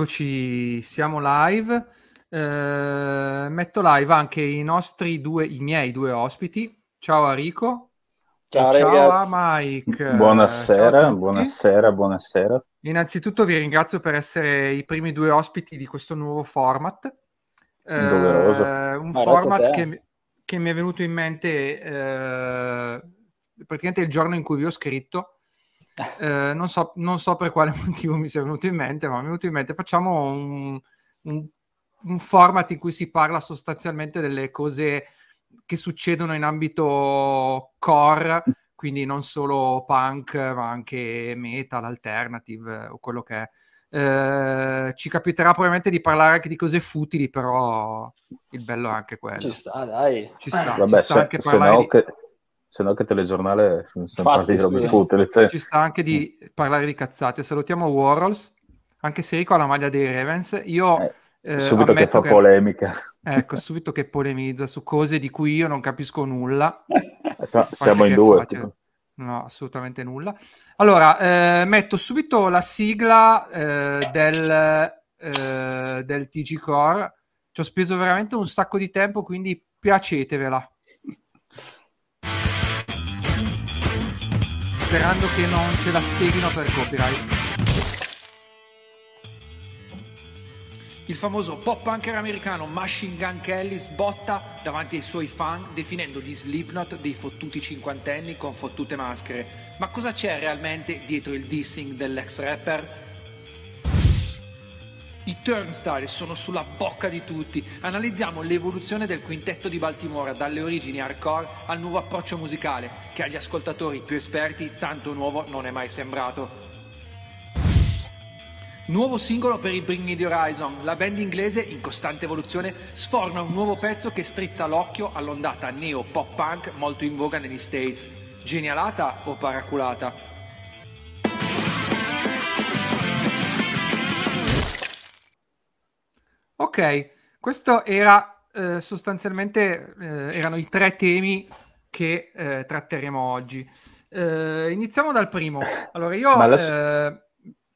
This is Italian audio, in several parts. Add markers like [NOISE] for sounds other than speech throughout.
Eccoci, siamo live. Eh, metto live anche i nostri due, i miei due ospiti. Ciao Arico. Ciao, ciao a Mike. Buonasera, ciao a buonasera, buonasera. Innanzitutto vi ringrazio per essere i primi due ospiti di questo nuovo format. Eh, un Ma format che, che, mi è venuto in mente eh, praticamente il giorno in cui vi ho scritto eh, eh, non, so, non, so, per quale [LAUGHS] motivo mi sia venuto in mente, ma mi è venuto in mente, facciamo un, un, un format in cui si parla sostanzialmente delle cose che succedono in ambito core, quindi non solo punk, ma anche metal, alternative o quello che è. Eh, ci capiterà probabilmente di parlare anche di cose futili, però il bello è anche quello. Ci sta, dai. Ci sta, Vabbè, ci sta se, anche parlare no di... che se no che telegiornale sono di robe futili. Cioè... Ci sta anche di parlare di cazzate. Salutiamo Warhols, anche se Rico ha la maglia dei Ravens. Io... Eh. Eh, subito che fa che, polemica. Ecco, subito che polemizza su cose di cui io non capisco nulla. Eh, siamo in due. Cioè, no, assolutamente nulla. Allora, eh, metto subito la sigla eh, del, eh, del TG Core. Ci ho speso veramente un sacco di tempo, quindi piacetevela. sperando che non ce la seghino per copyright. Il famoso pop punker americano Machine Gun Kelly sbotta davanti ai suoi fan definendo gli Slipknot dei fottuti cinquantenni con fottute maschere. Ma cosa c'è realmente dietro il dissing dell'ex rapper? I Turnstile sono sulla bocca di tutti. Analizziamo l'evoluzione del quintetto di Baltimora dalle origini hardcore al nuovo approccio musicale, che agli ascoltatori più esperti tanto nuovo non è mai sembrato. Nuovo singolo per i Bring Me The Horizon, la band inglese in costante evoluzione sforna un nuovo pezzo che strizza l'occhio all'ondata neo-pop punk molto in voga negli States. Genialata o paraculata? Ok, questo era eh, sostanzialmente eh, erano i tre temi che eh, tratteremo oggi. Eh, iniziamo dal primo. Allora, io la... Eh,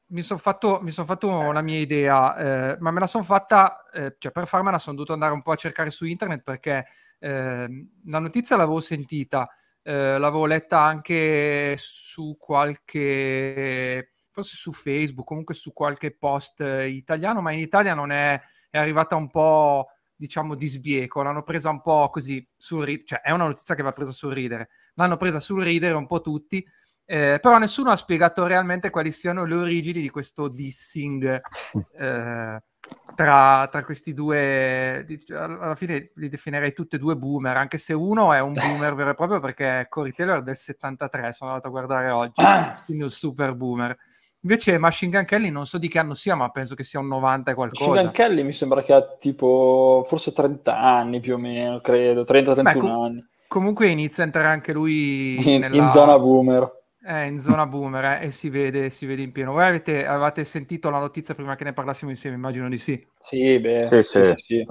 mi sono fatto, son fatto una mia idea, eh, ma me la sono fatta, cioè per farmela sono dovuto andare un po' a cercare su internet perché ehm, la notizia l'avevo sentita, l'avevo letta anche su qualche forse su Facebook, comunque su qualche post italiano, ma in Italia non è è arrivata un po' diciamo di sbieco, l'hanno presa un po' così sul ridere, cioè è una notizia che va presa sul ridere, l'hanno presa sul ridere un po' tutti, eh, però nessuno ha spiegato realmente quali siano le origini di questo dissing eh, tra, tra, questi due, cioè, alla fine li definirei tutti e due boomer, anche se uno è un boomer vero e proprio perché Cory Taylor del 73, sono andato a guardare oggi, quindi [COUGHS] un super boomer. Invece Machine Gun Kelly non so di che anno sia, ma penso che sia un 90 e qualcosa. Machine Gun Kelly mi sembra che ha tipo forse 30 anni più o meno, credo, 30-31 com- anni. Comunque inizia a entrare anche lui in, nella... in zona boomer. Eh, in zona boomer eh, e si vede, si vede in pieno. Voi avete, avevate sentito la notizia prima che ne parlassimo insieme? Immagino di sì. Sì, beh, sì, sì. sì, sì, sì.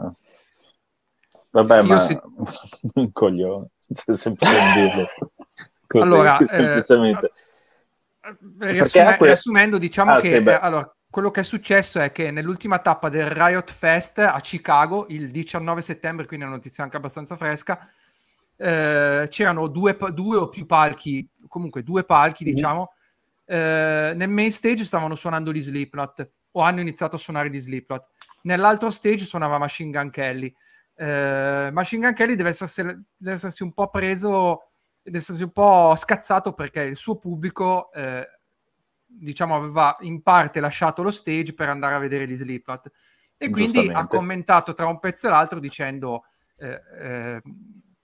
Vabbè, Io ma se... [LAUGHS] un coglione, [LAUGHS] sempre Così, allora, [LAUGHS] semplicemente. Eh riassume, riassumendo, diciamo ah, che sì, eh, allora, quello che è successo è che nell'ultima tappa del Riot Fest a Chicago, il 19 settembre, quindi è una notizia anche abbastanza fresca, eh, c'erano due, due, o più palchi, comunque due palchi, mm-hmm. diciamo. Eh, nel main stage stavano suonando gli Slipknot o hanno iniziato a suonare gli Slipknot. Nell'altro stage suonava Machine Gun Kelly. Eh, Machine Gun Kelly deve essersi, deve essersi un po' preso ed essersi un po' scazzato perché il suo pubblico eh, diciamo aveva in parte lasciato lo stage per andare a vedere gli Slipknot e quindi ha commentato tra un pezzo e l'altro dicendo eh, eh,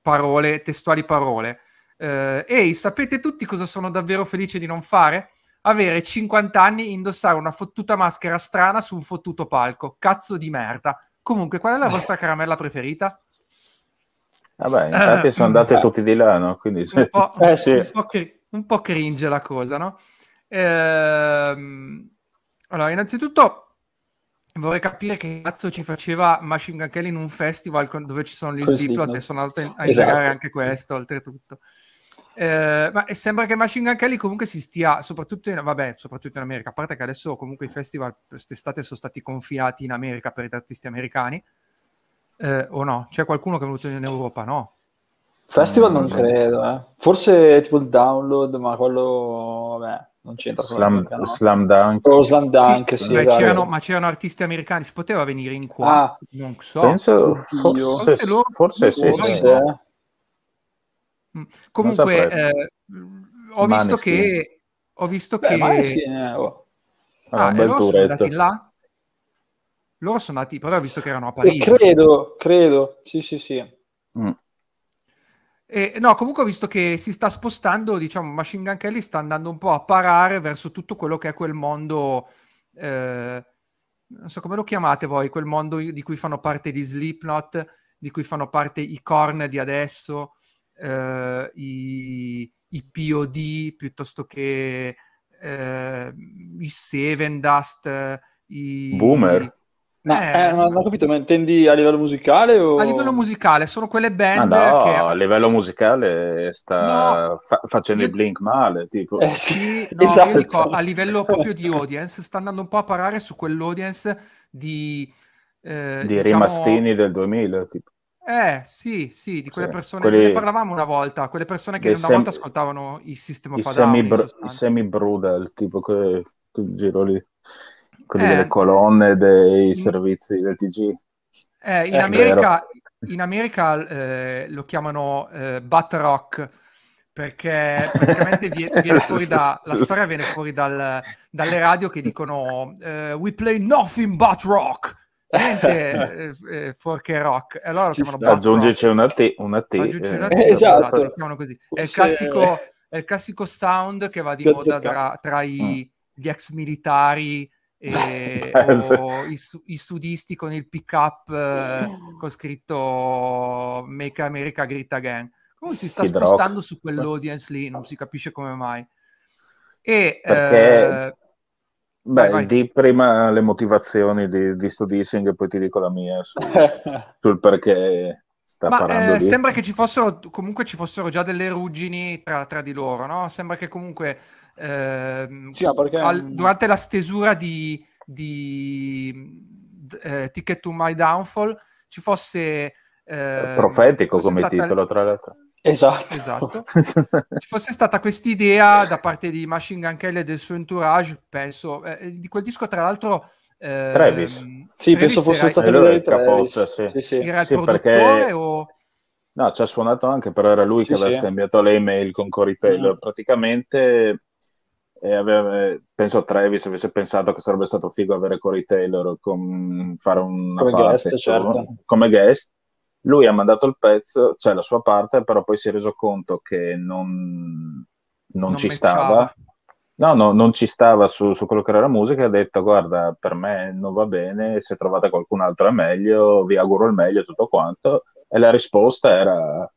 parole, testuali parole eh, ehi sapete tutti cosa sono davvero felice di non fare? avere 50 anni e indossare una fottuta maschera strana su un fottuto palco cazzo di merda comunque qual è la vostra [LAUGHS] caramella preferita? Vabbè, eh, infatti eh, sono mm, andate eh, tutti di là, no? Quindi... Un, po', [LAUGHS] eh, sì. un, po cr- un po' cringe la cosa, no? Ehm, allora, innanzitutto vorrei capire che cazzo ci faceva Machine Gun Kelly in un festival con- dove ci sono gli Slipknot e sono andato a integrare esatto. anche questo, oltretutto. Eh, ma sembra che Machine Gun Kelly comunque si stia, soprattutto in, vabbè, soprattutto in America, a parte che adesso comunque i festival quest'estate sono stati confinati in America per i artisti americani, eh, o no? C'è qualcuno che è venuto in Europa? No. Festival non eh, credo, eh. forse tipo il download, ma quello vabbè, non c'entra. Slam, no? slam Dunk. Oh, slam Dunk, sì, sì beh, c'erano, ma c'erano artisti americani, si poteva venire in qua, ah, non so. Penso, forse, forse, loro, forse, sì. Forse. Sì. Mm. Comunque, eh, ho, visto che, ho visto beh, che... Ho visto che... Sì, eh. oh. Ah, e loro sono andati là? Loro sono andati, però visto che erano a eh, Parigi. Eh, credo, credo, sì, sì, sì. Mm. E, no, comunque visto che si sta spostando, diciamo, Machine Gun Kelly sta andando un po' a parare verso tutto quello che è quel mondo, eh, non so come lo chiamate voi, quel mondo di cui fanno parte gli Slipknot, di cui fanno parte i Korn di adesso, eh, i, i, POD piuttosto che eh, i Seven Dust, i... Boomer. Ma eh, eh, non ho capito, ma intendi a livello musicale? O... A livello musicale, sono quelle band ah, no, che... a livello musicale sta no, fa- facendo io... il blink male, tipo... Eh sì, [LAUGHS] no, esatto. dico, a livello proprio di audience, sta andando un po' a parare su quell'audience di... Eh, di diciamo... rimastini del 2000, tipo. Eh, sì, sì, di quelle sì, persone, quelli... ne parlavamo una volta, quelle persone che una sem... volta ascoltavano il sistema Fadami. I semi-brutal, tipo, quel, che giro lì quelli eh, delle colonne dei mm. servizi del TG. Eh, in, eh, America, in, America, eh, lo chiamano eh, Bat Rock perché praticamente [LAUGHS] viene, fuori da, la storia viene fuori dal, dalle radio che dicono eh, We play nothing but rock. Niente eh, eh rock. E allora Ci sta, aggiungici una T. Una t una t, esatto. È il, classico, è il classico sound che va di moda tra, tra i, mm. gli ex militari e, [LAUGHS] i, i, sudisti con il pick up eh, con scritto Make America Great Again. Comunque si sta si spostando su quell'audience lì, non si capisce come mai. E, Perché, eh, beh, vai, vai. di prima le motivazioni di, di sto dissing e poi ti dico la mia su, [LAUGHS] sul perché ma, eh, sembra che ci fossero comunque ci fossero già delle ruggini tra, tra di loro, no? Sembra che comunque Ehm, sì, ah, perché... al, durante la stesura di, di eh, Ticket to My Downfall ci fosse... Eh, profetico fosse come stata... titolo, tra l'altro. Esatto. esatto. [LAUGHS] Ci fosse stata questa idea da parte di Machine Gun Kelly e del suo entourage, penso, eh, eh di quel disco tra l'altro... Eh, Travis. Sì, Travis penso fosse stato lui il Sì. Sì, sì. Era il sì, perché... o... No, ci ha suonato anche, però era lui sì, che aveva sì. scambiato le email con Corey mm. Taylor. Mm. Praticamente e aveva, eh, penso Travis avesse pensato che sarebbe stato figo avere Corey Taylor con, fare una come parte, guest, certo. come guest lui ha mandato il pezzo, cioè la sua parte, però poi si è reso conto che non, non, non ci stava. No, no, non ci stava su, su, quello che era la musica e ha detto guarda, per me non va bene, se trovate qualcun altro è meglio, vi auguro il meglio, tutto quanto. E la risposta era,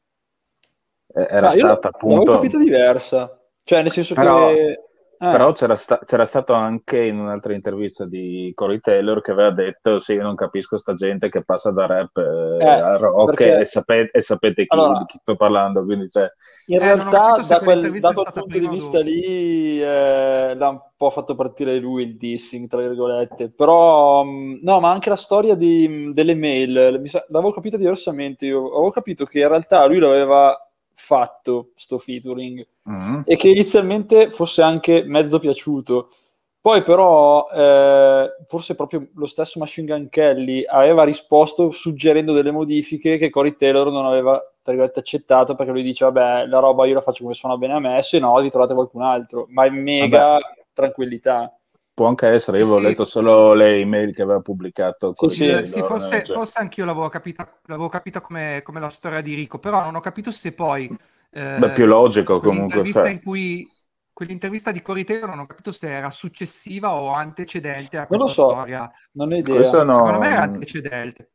era ah, stata appunto... Una capita diversa, cioè nel senso però... che eh. Però c'era, sta- c'era, stato anche in un'altra intervista di Corey Taylor che aveva detto: Sì, io non capisco sta gente che passa da rap eh, eh, a rock perché... e, sape- e, sapete chi, allora, chi, sto parlando. Quindi, cioè... In eh, realtà, da quel, da quel punto di vista dove... lì, eh, l'ha un po' fatto partire lui il dissing, tra virgolette. Però, mm, no, ma anche la storia di, mm, delle mail l'avevo capita diversamente. Io avevo capito che in realtà lui l'aveva fatto sto featuring mm-hmm. e che inizialmente fosse anche mezzo piaciuto. Poi però eh, forse proprio lo stesso Machine Gun Kelly aveva risposto suggerendo delle modifiche che Cory Taylor non aveva tra virgolette accettato perché lui diceva vabbè la roba io la faccio come suona bene a me, se no vi trovate qualcun altro, ma è mega vabbè. tranquillità può anche essere, io sì, avevo sì. letto solo le email che aveva pubblicato. Sì, sì. Eh, sì, forse, cioè... forse anch'io l'avevo capita, l'avevo capita come, come, la storia di Rico, però non ho capito se poi... Eh, Beh, più logico comunque. Cioè. In cui, quell'intervista di Cory non ho capito se era successiva o antecedente a questa so, storia. Non ho idea. Questo Secondo me era antecedente.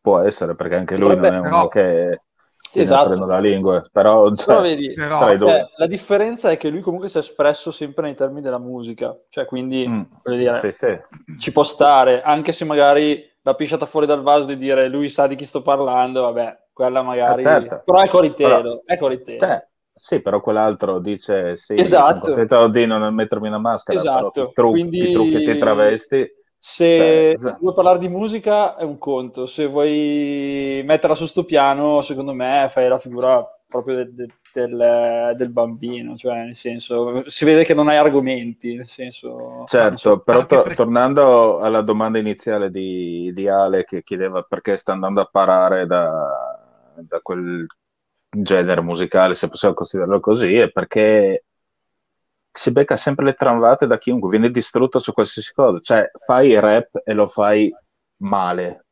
Può essere, perché anche lui non è uno però... che esatto. prendo la lingua, però, cioè, però, vedi, però eh, la differenza è che lui comunque si è espresso sempre nei termini della musica, cioè quindi mm, dire, sì, sì. ci può stare, anche se magari l'ha pisciata fuori dal vaso di dire lui sa di chi sto parlando, vabbè, quella magari... Eh, certo. Però è Coritelo, però, è Coritelo. Cioè, sì, però quell'altro dice sì, esatto. di non mettermi una maschera, esatto. però ti trucchi, quindi... i trucchi, ti travesti se certo. vuoi parlare di musica è un conto, se vuoi metterla su sto piano, secondo me fai la figura proprio de- de- del, del, bambino, cioè nel senso si vede che non hai argomenti. Nel senso, certo, so, però to- per... tornando alla domanda iniziale di, di, Ale che chiedeva perché sta andando a parare da, da quel genere musicale, se possiamo considerarlo così, è perché si becca sempre le tramvate da chiunque, viene distrutto su qualsiasi cosa, cioè fai il rap e lo fai male.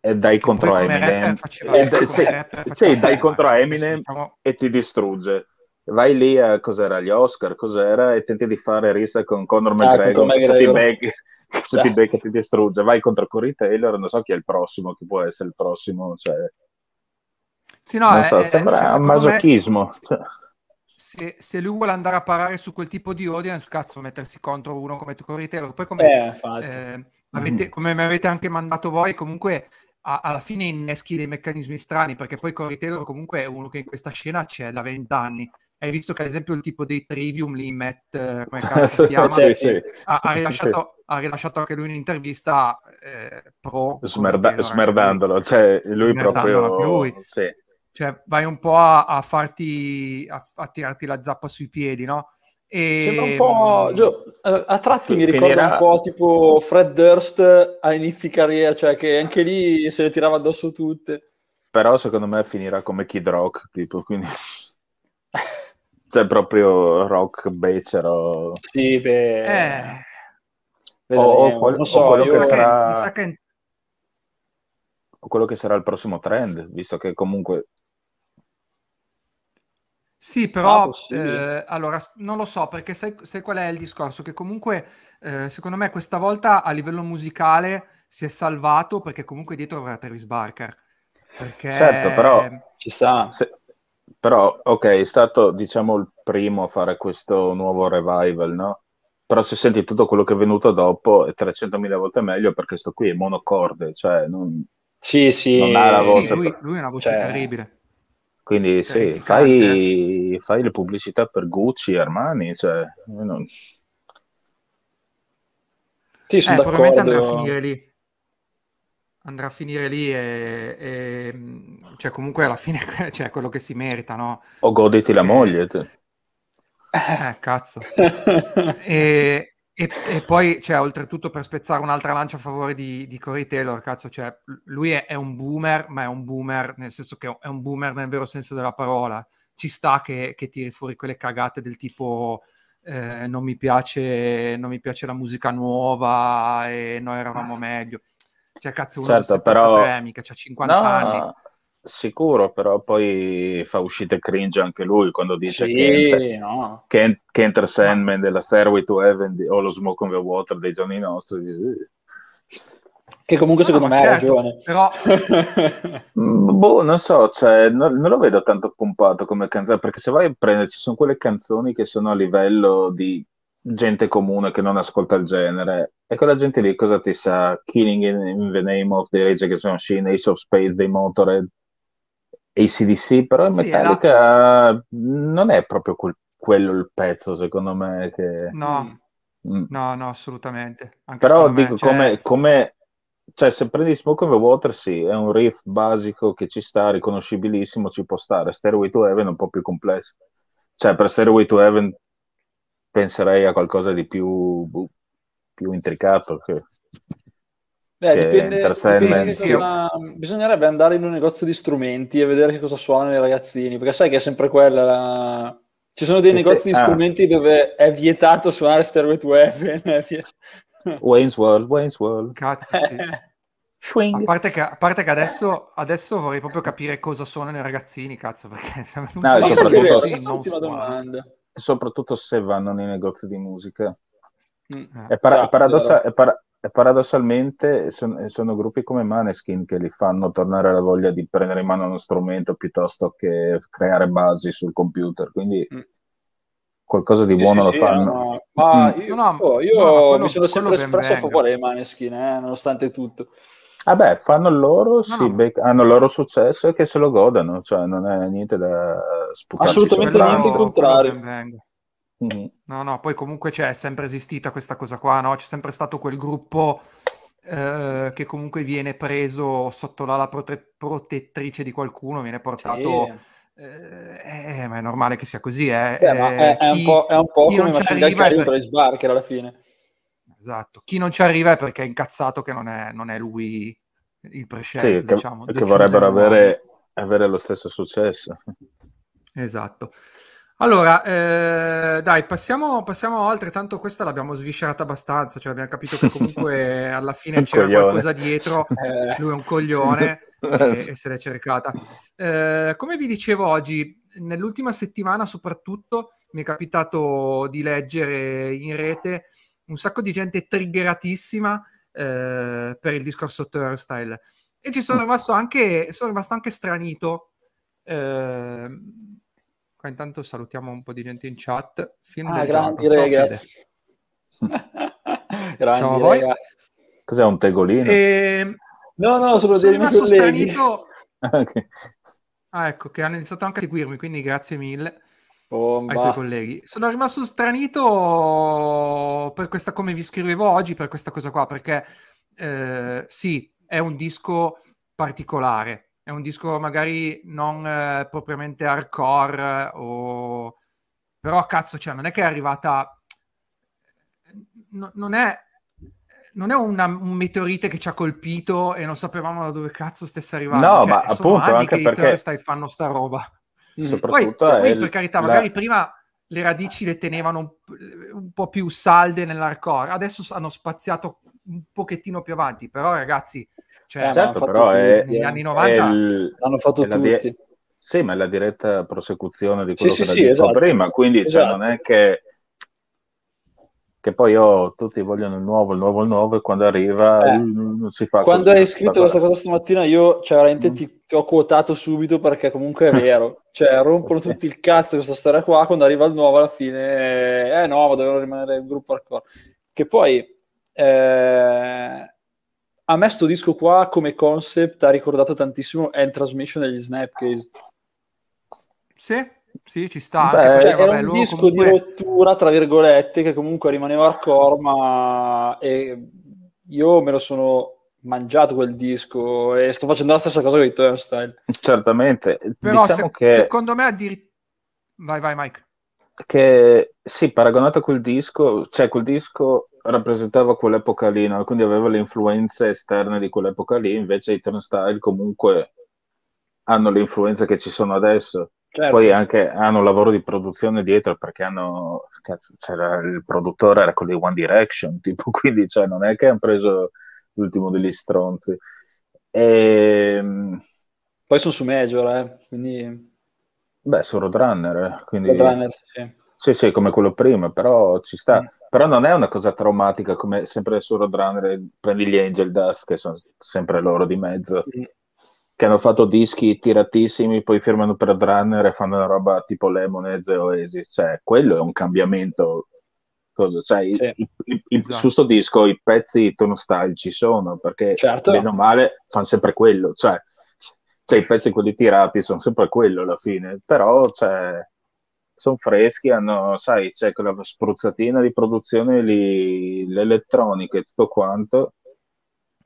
E dai contro Eminem, e d- sì, rap, dai contro Eminem e ti distrugge. Vai lì a cos'era gli Oscar, cos'era, e tenti di fare risa con Conor McGregor, ah, se, ti becca, [LAUGHS] se ti becca ti distrugge. Vai contro Corey Taylor, non so chi è il prossimo, chi può essere il prossimo, cioè... Sì, no, so, è, eh, sembra eh, cioè, masochismo. Me, se, se, lui vuole andare a parare su quel tipo di audience, cazzo, mettersi contro uno come Corey Taylor. Poi come, eh, eh, avete, mm. come mi avete anche mandato voi, comunque a, alla fine inneschi dei meccanismi strani, perché poi Corey Taylor comunque è uno che in questa scena c'è da vent'anni. Hai visto che ad esempio il tipo dei Trivium lì, Matt, eh, come [LAUGHS] cazzo si chiama, sì, sì. Ha, ha, rilasciato, sì. ha, rilasciato, anche lui un'intervista eh, pro... Smerda- Taylor, smerdandolo, cioè lui smerdandolo proprio... Lui. Sì cioè, vai un po' a, a farti a, a, tirarti la zappa sui piedi, no? E... Sembra un po'. Mm, Gio, eh, a tratti mi ricorda era... un po' tipo Fred Durst a inizi carriera, cioè che anche lì se le tirava addosso tutte. Però secondo me finirà come Kid Rock, tipo, quindi. [LAUGHS] cioè, proprio rock becero. Sì, beh. Eh. Vedremo. O, eh, quel, non so, o quello che sarà. Che, che... O quello che sarà il prossimo trend, visto che comunque sì, però eh, allora non lo so perché sai, sai, qual è il discorso? Che comunque eh, secondo me questa volta a livello musicale si è salvato perché comunque dietro avrà Travis Barker. Perché... Certo, però ci sa. Se, però ok, è stato diciamo il primo a fare questo nuovo revival, no? Però se senti tutto quello che è venuto dopo è 300.000 volte meglio perché sto qui è monocorde, cioè non... Sì, sì. Non ha la voce. Sì, lui, lui, ha una voce cioè... terribile quindi cioè, sì, fai, eh. fai, le pubblicità per Gucci, Armani, cioè... Non... Sì, sono eh, d'accordo. andrà a finire lì. Andrà a finire lì e... e cioè comunque alla fine c'è [LAUGHS] cioè, quello che si merita, no? O goditi la cioè, moglie. Te. Eh, cazzo. [LAUGHS] e, e, e, poi, cioè, oltretutto, per spezzare un'altra lancia a favore di, di Corey Taylor, cazzo, cioè, lui è, è, un boomer, ma è un boomer nel senso che è un boomer nel vero senso della parola. Ci sta che, che tiri fuori quelle cagate del tipo eh, non, mi piace, non mi piace la musica nuova e noi eravamo ah. meglio. Cioè, cazzo, uno certo, però... mica, c'ha cioè 50 no. anni Sicuro, però poi fa uscite cringe anche lui quando dice sì, che, enter, no. che, ent- Sandman no. della Stairway to Heaven di- o lo Smoke on the Water dei giorni nostri. Che comunque no, secondo me certo, ha ragione. Però... [LAUGHS] Mm, boh, non so, cioè, non, non, lo vedo tanto pompato come canzone, perché se vai a prendere, ci sono quelle canzoni che sono a livello di gente comune che non ascolta il genere. E quella gente lì cosa ti sa? Killing in, in the Name of the Rage Against Machine, Ace of Space dei Motorhead. ACDC, però sì, Metallica la... non è proprio quel, quello il pezzo, secondo me. Che... No, mm. no, no, assolutamente. Anche però dico, me, cioè... come, cioè, se prendi Smoke of the Water, sì, è un riff basico che ci sta, riconoscibilissimo, ci può stare. Stairway to Heaven è un po' più complesso. Cioè, per Stairway to Heaven penserei a qualcosa di più, boh, più intricato. Che... Beh, dipende. Sì, sì, ma bisognerebbe andare in un negozio di strumenti e vedere che cosa suonano i ragazzini, perché sai che è sempre quella la... Ci sono dei sì, negozi di ah. strumenti dove è vietato suonare Stairway to Heaven. [LAUGHS] Wayne's World, Wayne's World. Cazzo, a parte, che, a parte che, adesso, adesso vorrei proprio capire cosa suonano i ragazzini, cazzo, perché [LAUGHS] sembra venuti no, soprattutto, se domanda. soprattutto se vanno nei negozi di musica. Mm. È, para- esatto, paradossa- è, para- paradossalmente son, eh, sono gruppi come Maneskin che li fanno tornare la voglia di prendere in mano uno strumento piuttosto che creare basi sul computer, quindi mm. qualcosa di sì, buono sì, lo sì, fanno. No, mm. ma mm. io, no, oh, io no, quello, mi sono sempre espresso a favore dei Maneskin, eh, nonostante tutto. Vabbè, ah fanno loro, no, sì, no. Bec- hanno il loro successo e che se lo godano, cioè non è niente da sputare. Assolutamente niente il contrario. Mm-hmm. No, no, poi comunque c'è sempre esistita questa cosa qua, no? C'è sempre stato quel gruppo eh, che comunque viene preso sotto l'ala prote- protettrice di qualcuno, viene portato... Sì. Eh, eh ma è normale che sia così, eh. Beh, è, è, chi, un po', è un po' come Machine Gun Kelly perché... Sbarker alla fine. Esatto, chi non ci arriva è perché è incazzato che non è, non è lui il prescelto, sì, che, diciamo, Che vorrebbero avere, avere lo stesso successo. Esatto. Allora, eh, dai, passiamo, passiamo, oltre, tanto questa l'abbiamo sviscerata abbastanza, cioè abbiamo capito che comunque [LAUGHS] alla fine c'era coglione. qualcosa dietro, eh, lui è un coglione [LAUGHS] eh, e, e, se l'è cercata. Eh, come vi dicevo oggi, nell'ultima settimana soprattutto mi è capitato di leggere in rete un sacco di gente triggeratissima eh, per il discorso Turnstile e ci sono rimasto anche, sono rimasto anche stranito. Eh, Qua intanto salutiamo un po' di gente in chat. Film ah, grandi ragazzi. grandi [LAUGHS] Ciao a voi. Ragazzi. Cos'è un tegolino? E... Ehm, no, no, sono, sono dei miei colleghi. Stranito... [LAUGHS] okay. Ah, ecco, che hanno iniziato anche a seguirmi, quindi grazie mille. Bomba. ai tuoi colleghi. Sono rimasto stranito per questa, come vi scrivevo oggi, per questa cosa qua, perché eh, sì, è un disco particolare, è un disco magari non eh, propriamente hardcore, eh, o... però cazzo, cioè, non è che è arrivata... No, non è, non è una, un meteorite che ci ha colpito e non sapevamo da dove cazzo stesse arrivando. No, cioè, ma appunto, anni che perché... i stai fanno sta roba. Mm. Soprattutto poi, poi per carità, la... magari prima le radici le tenevano un, un po' più salde nell'hardcore, adesso hanno spaziato un pochettino più avanti, però ragazzi, cioè, eh, certo, però è, negli anni 90 il, l'hanno fatto tutti. Di- sì, ma è la diretta prosecuzione di quello sì, che sì, sì esatto. prima, quindi esatto. cioè, non è esatto. che che poi oh, tutti vogliono il nuovo, il nuovo, il nuovo, e quando arriva eh, si fa. Quando così, hai scritto questa cosa stamattina, io cioè, veramente mm. ti, ti, ho quotato subito perché comunque è [LAUGHS] vero. cioè, rompono tutti il cazzo questa storia qua, quando arriva il nuovo alla fine, eh no, dovevano rimanere il gruppo hardcore. Che poi eh, a me sto disco qua come concept ha ricordato tantissimo End Transmission degli Snapcase. Sì, sì, ci sta. Beh, cioè, vabbè, un disco comunque... di rottura, tra virgolette, che comunque rimaneva hardcore, ma e io me lo sono mangiato quel disco e sto facendo la stessa cosa con i Turnstile. Certamente. Però diciamo se- che... secondo me addirittura... Vai, vai Mike. Che sì, paragonato a quel disco, cioè quel disco rappresentava quell'epoca lì, no? quindi aveva le influenze esterne di quell'epoca lì, invece i turnstile comunque hanno le influenze che ci sono adesso. Certo. Poi anche hanno un lavoro di produzione dietro perché hanno, cazzo, c'era il produttore era quello di One Direction, [LAUGHS] tipo, quindi cioè, non è che hanno preso l'ultimo degli stronzi. E... Ehm, Poi sono su Major, eh, quindi... Beh, sono Roadrunner, eh, quindi... Roadrunner, sì. Sì, sì, come quello prima, però ci sta. Mm però non è una cosa traumatica come sempre su Roadrunner prendi gli Angel Dust che sono sempre loro di mezzo che hanno fatto dischi tiratissimi poi firmano per Roadrunner e fanno una roba tipo Lemonheads e Oasis cioè quello è un cambiamento cosa cioè, sì, i, i, esatto. su sto disco i pezzi tonostal ci sono perché certo. bene male fanno sempre quello cioè, cioè i pezzi quelli tirati sono sempre quello alla fine però cioè sono freschi, hanno, sai, c'è quella spruzzatina di produzione lì, le elettroniche, tutto quanto.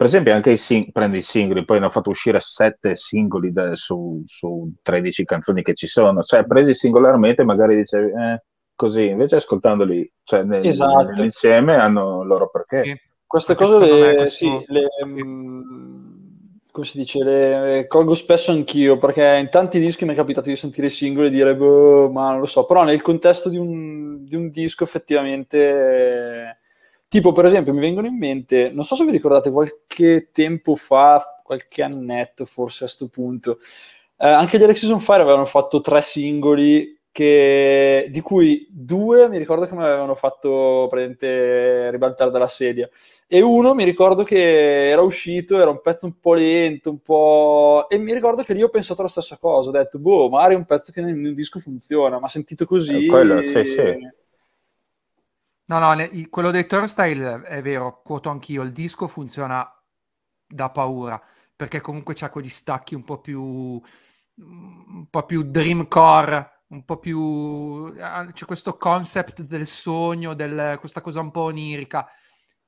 Per esempio anche i sing- prendi i singoli, poi ne ho fatto uscire sette singoli de- su, su, 13 canzoni che ci sono, cioè presi singolarmente magari dicevi eh, così, invece ascoltandoli cioè, nel, esatto. nell'insieme hanno loro perché. Queste cose le, questo... sì, le, mm, come si dice, le eh, colgo spesso anch'io, perché in tanti dischi mi è capitato di sentire singoli e dire, boh, ma non lo so, però nel contesto di un, di un disco effettivamente... Tipo, per esempio, mi vengono in mente, non so se vi ricordate, qualche tempo fa, qualche annetto forse a questo punto, eh, anche gli Alexis on Fire avevano fatto tre singoli che, di cui due mi ricordo che mi avevano fatto praticamente ribaltare dalla sedia e uno mi ricordo che era uscito, era un pezzo un po' lento, un po'... e mi ricordo che lì ho pensato la stessa cosa, ho detto boh, magari è un pezzo che nel, nel disco funziona, ma sentito così... Eh, quello, sì, sì. No, no, le, quello dei Turnstile è vero, quoto anch'io, il disco funziona da paura, perché comunque c'ha quegli stacchi un po' più... Mm, un po' più dreamcore un po' più... Ah, c'è questo concept del sogno, del, questa cosa un po' onirica.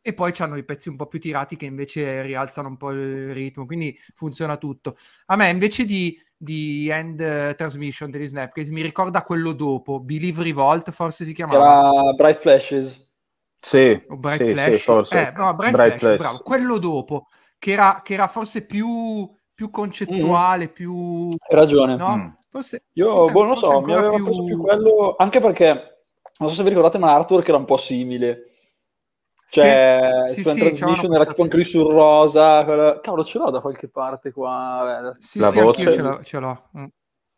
E poi c'hanno i pezzi un po' più tirati che invece rialzano un po' il ritmo, quindi funziona tutto. A me invece di, di End eh, Transmission degli Snapcase mi ricorda quello dopo, Believe Revolt forse si chiamava. Era Bright Flashes. Sì, o Bright sì, Flash. Sì, forse. Eh, no, Bright, Bright Flash, Flash. bravo. Quello dopo, che era, che era forse più, più concettuale, mm. più... Hai ragione. No? Mm Forse io boh, non so, mi aveva più... preso più quello, anche perché non so se vi ricordate, ma Artwork era un po' simile. Cioè, sì, sì, Transmission era tipo anche lì sul rosa. Quella... Cavolo, ce l'ho da qualche parte qua. Beh, sì, la sì, voce... ce l'ho. Ce l'ho. Mm.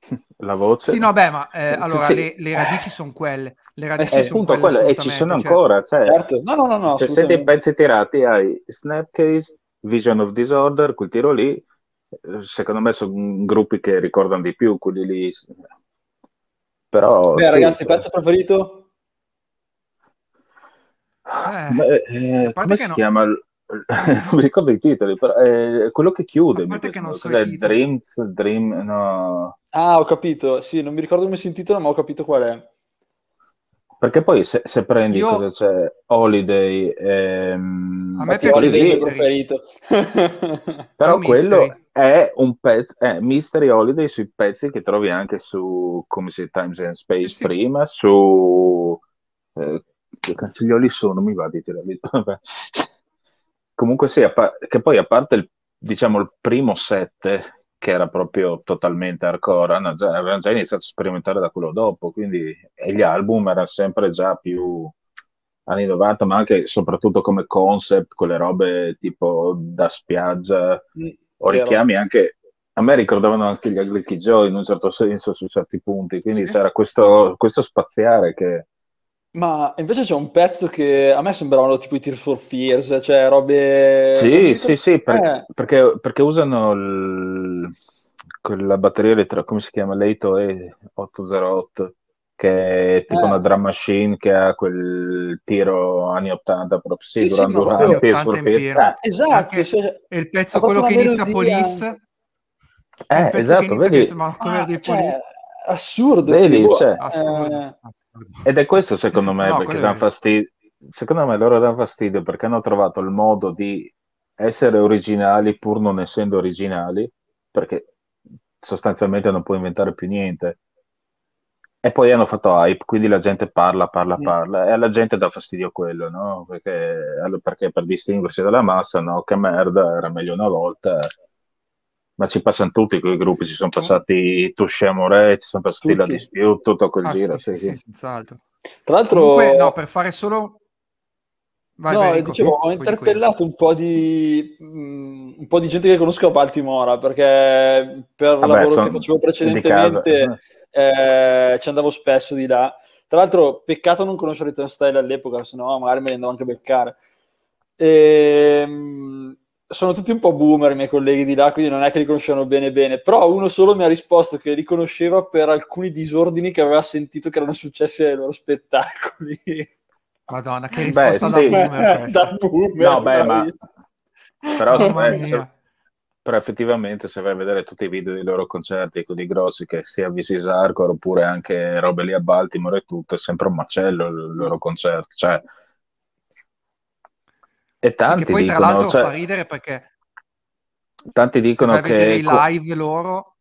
[LAUGHS] La voce? Sì, no, beh, ma eh, eh allora sì. le, le, radici sono quelle. Le eh, radici eh, sono appunto, quelle, e eh, ci sono cioè... ancora, cioè... certo. No, no, no, no se dei pezzi tirati hai Snapcase, Vision of Disorder, quel tiro lì, secondo me sono gruppi che ricordano di più quelli lì. Però, Beh, sì, ragazzi, il cioè. pezzo preferito? Eh, Beh, eh, come si no. chiama? [LAUGHS] non mi ricordo i titoli, però è eh, quello che chiude. Mi che non so Dreams, Dream, no. Ah, ho capito, sì, non mi ricordo come si intitola, ma ho capito qual è. Perché poi se, se prendi Io... cosa c'è, Holiday... Ehm, a me piace Holiday, preferito. [LAUGHS] però quello... Mystery è un pezzo, è Mystery Holiday sui pezzi che trovi anche su, come si Times and Space sì, prima, sì. su... Eh, che canziglioli sono, mi va di dire la [LAUGHS] Comunque sì, pa- che poi a parte il, diciamo, il primo set che era proprio totalmente hardcore, hanno già, avevano già iniziato a sperimentare da quello dopo, quindi gli album erano sempre già più anni 90, ma anche soprattutto come concept, quelle robe tipo da spiaggia, mm o richiami anche a me ricordavano anche gli Agrichi Joe in un certo senso su certi punti, quindi sì. c'era questo, questo, spaziare che... Ma invece c'è un pezzo che a me sembravano tipo i Tears for Fears, cioè robe... Sì, sì, sì, eh. per, perché, perché, usano il, la batteria elettronica, come si chiama? L'Eito E808, che è tipo eh. una drum machine che ha quel tiro anni 80 proprio sì, sì, durante sì, Face for Face. Eh. Esatto, cioè, eh, il pezzo quello che esatto, inizia Police. Eh, esatto, vedi? Sembra ah, dei cioè, Police. Assurdo, vedi, cioè, eh. assurdo. Ed è questo secondo me no, perché danno fastidio. Secondo me loro danno fastidio perché hanno trovato il modo di essere originali pur non essendo originali, perché sostanzialmente non puoi inventare più niente e poi hanno fatto hype, quindi la gente parla, parla, parla, e alla gente dà fastidio quello, no? Perché, perché per distinguersi dalla massa, no? Che merda, era meglio una volta. Ma ci passano tutti quei gruppi, ci sono passati Touché Amore, ci sono passati tutti. la Dispute, tutto quel ah, giro. Sì, sì, sì. senz'altro. Tra l'altro... Comunque, no, per fare solo... Vai, no, vai, dicevo, ho interpellato Un, po di, mh, mm, un po' di gente che conosco a Baltimora, perché per il lavoro che facevo precedentemente [LAUGHS] eh, ci andavo spesso di là. Tra l'altro, peccato non conoscere Return Style all'epoca, se no magari me li andavo anche a beccare. E, ehm, sono tutti un po' boomer i miei colleghi di là, quindi non è che li conoscevano bene bene, però uno solo mi ha risposto che li conosceva per alcuni disordini che aveva sentito che erano successi ai loro spettacoli. Madonna, che risposta beh, da, sì. boomer, [LAUGHS] da boomer. No, beh, ma... Però, eh, però effettivamente se vai a vedere tutti i video dei loro concerti, quelli grossi che sia VCS Hardcore oppure anche robe lì a Baltimore e tutto, è sempre un macello il loro concerto, cioè... E tanti sì, che poi dicono, tra l'altro cioè... fa ridere perché... Tanti dicono che... i live loro...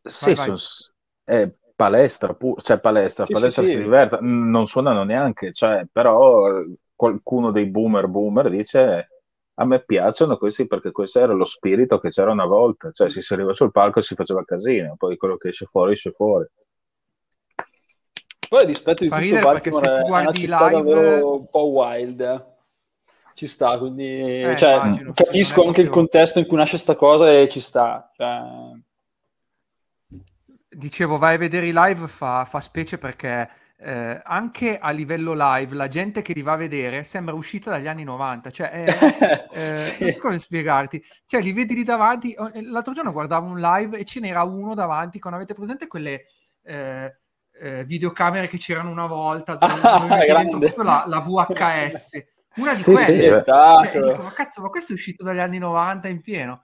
Sì, vai, vai. Sono... È palestra, pu... cioè palestra, sì, palestra sì, si sì. diverte, non suonano neanche, cioè, però qualcuno dei boomer boomer dice a me piacciono questi perché questo era lo spirito che c'era una volta, cioè si saliva sul palco e si faceva casino, poi quello che esce fuori esce fuori. Poi a dispetto di Fa tutto Baltimore eh, è una città live... davvero un po' wild, ci sta, quindi eh, cioè, immagino, capisco anche il contesto in cui nasce sta cosa e ci sta. Cioè... Dicevo, vai a vedere i live fa, fa specie perché eh, anche a livello live la gente che li va a vedere sembra uscita dagli anni 90, cioè eh, [LAUGHS] eh, sì. non so come spiegarti, cioè li vedi lì davanti, oh, eh, l'altro giorno guardavo un live e ce n'era uno davanti con, avete presente quelle... Eh, eh, videocamere che c'erano una volta, [LAUGHS] dove, dove la, la, VHS, una di sì, quelle. Sì, cioè, dico, ma cazzo, ma questo è uscito dagli anni 90 in pieno.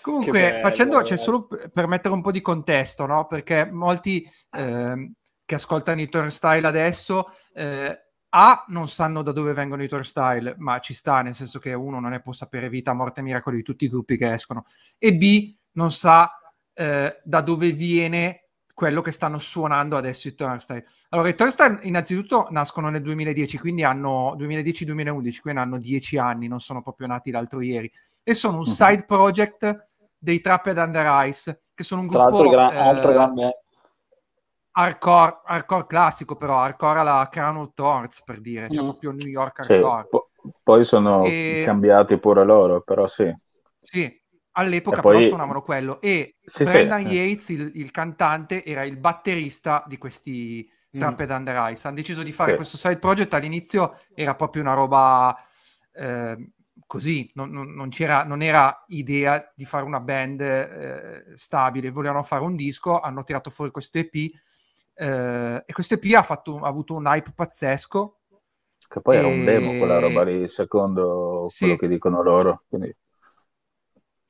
Comunque, bello, facendo, bello. cioè, solo per mettere un po' di contesto, no? perché molti eh, ehm, che ascoltano i turnstile adesso, eh, A, non sanno da dove vengono i turnstile, ma ci sta, nel senso che uno non ne può sapere vita, morte e miracoli di tutti i gruppi che escono, e B, non sa eh, da dove viene quello che stanno suonando adesso i turnstile. Allora, i turnstile innanzitutto nascono nel 2010, quindi hanno 2010-2011, quindi hanno 10 anni, non sono proprio nati l'altro ieri, e sono un uh-huh. side project dei Trapped Under Ice, che sono un gruppo... Tra l'altro, gran, eh, altro grande hardcore, hardcore classico però, hardcore alla Crown of Thorns per dire, cioè mm. proprio New York hardcore. Sì, po- poi sono e... cambiati pure loro, però sì. Sì, all'epoca poi... però suonavano quello e sì, Brendan sì. Eh. Yates, il, il, cantante, era il batterista di questi mm. Trumpet Under Ice. Hanno deciso di fare questo side project, all'inizio era proprio una roba... Eh, così, non, non, non, c'era, non era idea di fare una band eh, stabile, volevano fare un disco, hanno tirato fuori questo EP, eh, e questo EP ha, fatto, ha avuto un hype pazzesco. Che poi e... era un demo quella roba lì, secondo sì. quello che dicono loro. Quindi...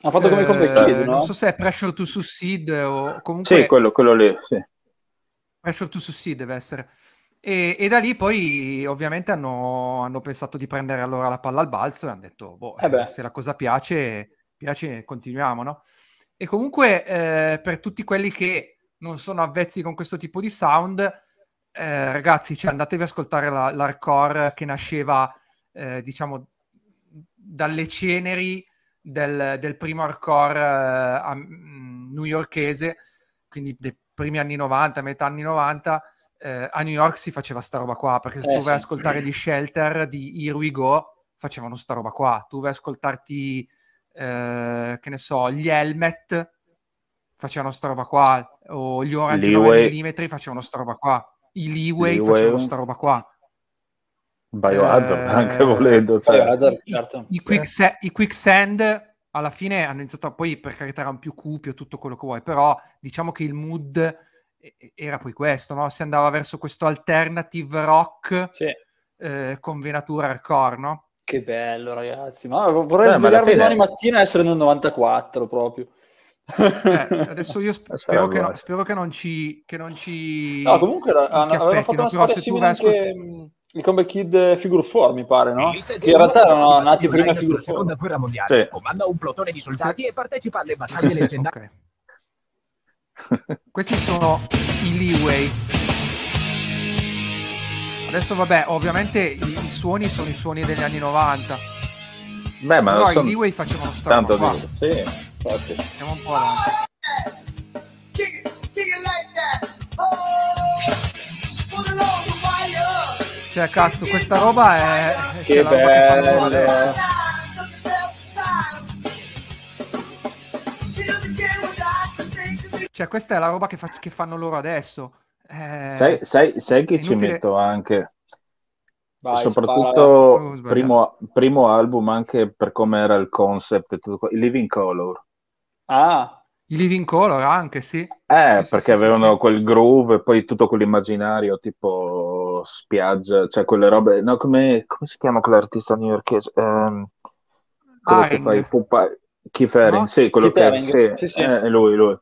Ha fatto come eh, Competitive, no? Non so se è Pressure to Succeed o comunque... Sì, quello, quello lì, sì. Pressure to Succeed deve essere. E, e, da lì poi ovviamente hanno, hanno, pensato di prendere allora la palla al balzo e hanno detto, boh, eh, eh se la cosa piace, piace, continuiamo, no? E comunque eh, per tutti quelli che non sono avvezzi con questo tipo di sound, eh, ragazzi, cioè, andatevi ad ascoltare la, l'hardcore che nasceva, eh, diciamo, dalle ceneri del, del primo hardcore eh, mm, newyorkese, quindi dei primi anni 90, metà anni 90, eh, a New York si faceva sta roba qua, perché se eh, tu vai sì. ascoltare gli Shelter di Here We Go, facevano sta roba qua, tu vai ad ascoltarti, eh, che ne so, gli Helmet, facevano sta roba qua, o gli Orange leeway. 9 mm facevano sta roba qua, i Leeway, facevano sta roba qua. Biohazard eh, anche volendo. Cioè. Biohazard, certo. I, i, quicksand, I quicksand alla fine hanno iniziato, poi per carità erano più cupi o tutto quello che vuoi, però diciamo che il mood era poi questo, no? Si andava verso questo alternative rock sì. eh, con venatura hardcore, no? Che bello ragazzi, ma vorrei eh, svegliarmi domani mattina e essere nel 94 proprio. Eh, [LAUGHS] adesso io sp- eh, spero, che no, spero, che non ci... Che non ci no, comunque era, avevano fatto una storia simile anche... i Combat Kid eh, Figure 4, mi pare, no? Che in realtà erano nati prima Figure 4. Seconda guerra mondiale, sì. comanda un plotone di soldati e partecipa alle battaglie [LAUGHS] leggendarie. okay. Questi sono i leeway. Adesso vabbè, ovviamente i, i, suoni sono i suoni degli anni 90. Beh, ma Però sono... i leeway facevano strano. Tanto Di... Sì. Forte. Siamo un po' avanti. Oh! Oh! Cioè, cazzo, questa roba è. Che è bello! Eh. cioè, questa è la roba che, fa- che fanno loro adesso. Eh, sai, sai, sai che ci metto anche? Vai, soprattutto oh, primo, primo, album anche per come era il concept tutto qua, Living Color Ah. I Living Color anche, sì. Eh, sì, perché sì, avevano sì, quel groove e poi tutto quell'immaginario tipo spiaggia, cioè quelle robe... No, come, come si chiama quell'artista newyorkese? Um, quello Haring. che fa i Pupa... Keith Haring, no? sì, quello Keith che... Sì, sì. Eh, lui, lui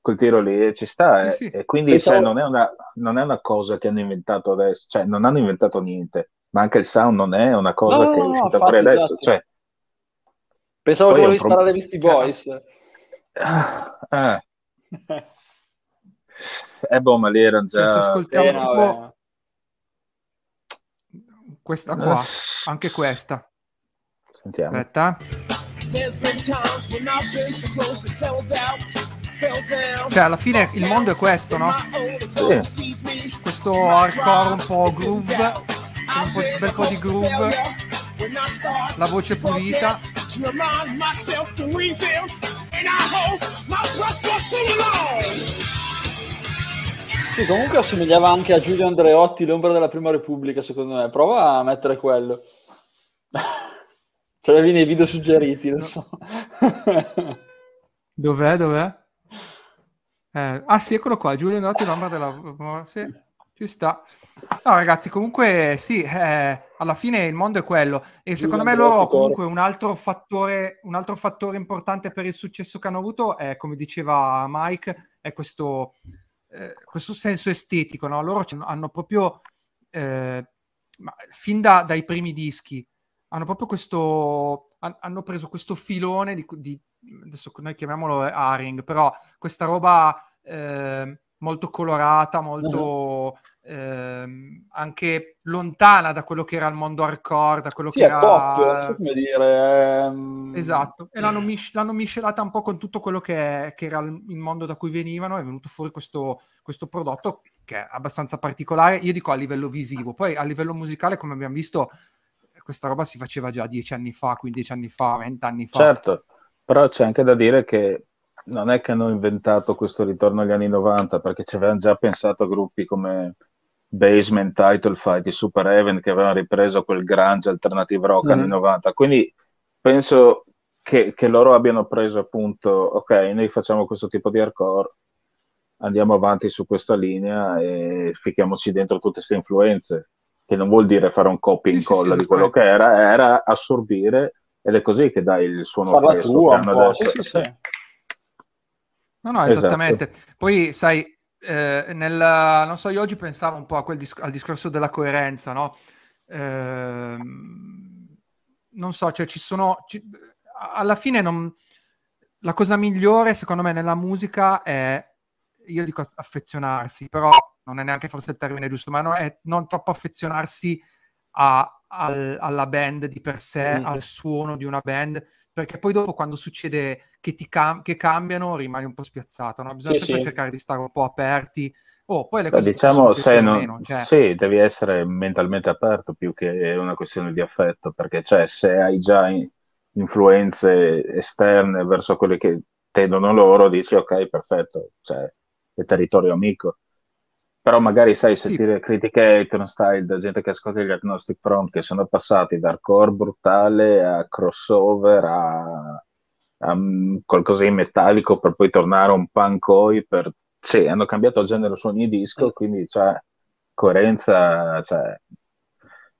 quel tiro lì ci sta. Sì, eh. sì. E quindi Pensavo... cioè, non, è una, non, è una, cosa che hanno inventato adesso, cioè non hanno inventato niente, ma anche il sound non è una cosa no, che no, è uscita no, fuori adesso. Esatto. Cioè... Pensavo Poi che volevi pro... sparare Misty Voice. Cioè, Ah, eh. eh boh, ma lì erano cioè, già... Se ascoltiamo eh, tipo... eh. Questa qua, eh. anche questa. Sentiamo. Aspetta. Eh. Cioè, alla fine il mondo è questo, no? Sì. Questo hardcore un po' groove, un, po', un bel po' di groove, la voce pulita. Sì, comunque assomigliava anche a Giulio Andreotti, l'ombra della Prima Repubblica, secondo me. Prova a mettere quello. Ce l'avevi nei video suggeriti, lo so. dov'è, dov'è? Eh, ah sì, eccolo qua, Giulio Andreotti, l'ombra della... Sì. Ci sta. No, ragazzi, comunque sì, eh, alla fine il mondo è quello. E secondo me loro comunque un altro, fattore, un altro fattore importante per il successo che hanno avuto è, come diceva Mike, è questo, eh, questo senso estetico. No? Loro hanno proprio, eh, fin da, dai primi dischi, hanno proprio questo, hanno preso questo filone di, di adesso noi chiamiamolo Haring, però questa roba... Eh, molto colorata, molto uh-huh. ehm, anche lontana da quello che era il mondo hardcore, da quello sì, che era... Pop, come dire. Ehm, esatto, e l'hanno, mm. mis- l'hanno, miscelata un po' con tutto quello che, che era il, il mondo da cui venivano, è venuto fuori questo, questo prodotto che è abbastanza particolare, io dico a livello visivo, poi a livello musicale, come abbiamo visto, questa roba si faceva già dieci anni fa, quindici anni fa, vent'anni fa. Certo, però c'è anche da dire che non è che hanno inventato questo ritorno agli anni 90 perché ci avevano già pensato gruppi come Basement, Title Fight, i Super Heaven che avevano ripreso quel grunge alternative rock mm-hmm. anni 90 quindi penso che, che, loro abbiano preso appunto ok noi facciamo questo tipo di hardcore andiamo avanti su questa linea e fichiamoci dentro tutte queste influenze che non vuol dire fare un copy sì, and colla sì, di quello sì. che era era assorbire ed è così che dai il suono Farla tedesco tua, che hanno adesso sì, sì. No, no, esattamente. Esatto. Poi, sai, eh, nella, non so, io oggi pensavo un po' dis- al discorso della coerenza, no? Eh, non so, cioè ci sono... Ci, alla fine non, la cosa migliore, secondo me, nella musica è, io dico affezionarsi, però non è neanche forse il termine giusto, ma non, è non troppo affezionarsi a al, alla band di per sé, mm. al suono di una band, perché poi dopo quando succede che, ti cam- che cambiano rimani un po' spiazzato, no? bisogna sì, sempre sì. cercare di stare un po' aperti. Oh, poi le cose Beh, diciamo, sai, non... meno, cioè... sì, devi essere mentalmente aperto più che una questione di affetto, perché cioè, se hai già influenze esterne verso quelle che tendono loro, dici ok, perfetto, cioè, è territorio amico però magari sai sentire sì. critiche Elton Style da gente che ascolta gli Agnostic Front che sono passati da hardcore brutale a crossover a, a qualcosa di metallico per poi tornare un punk per... sì, hanno cambiato genere su ogni disco quindi c'è coerenza cioè...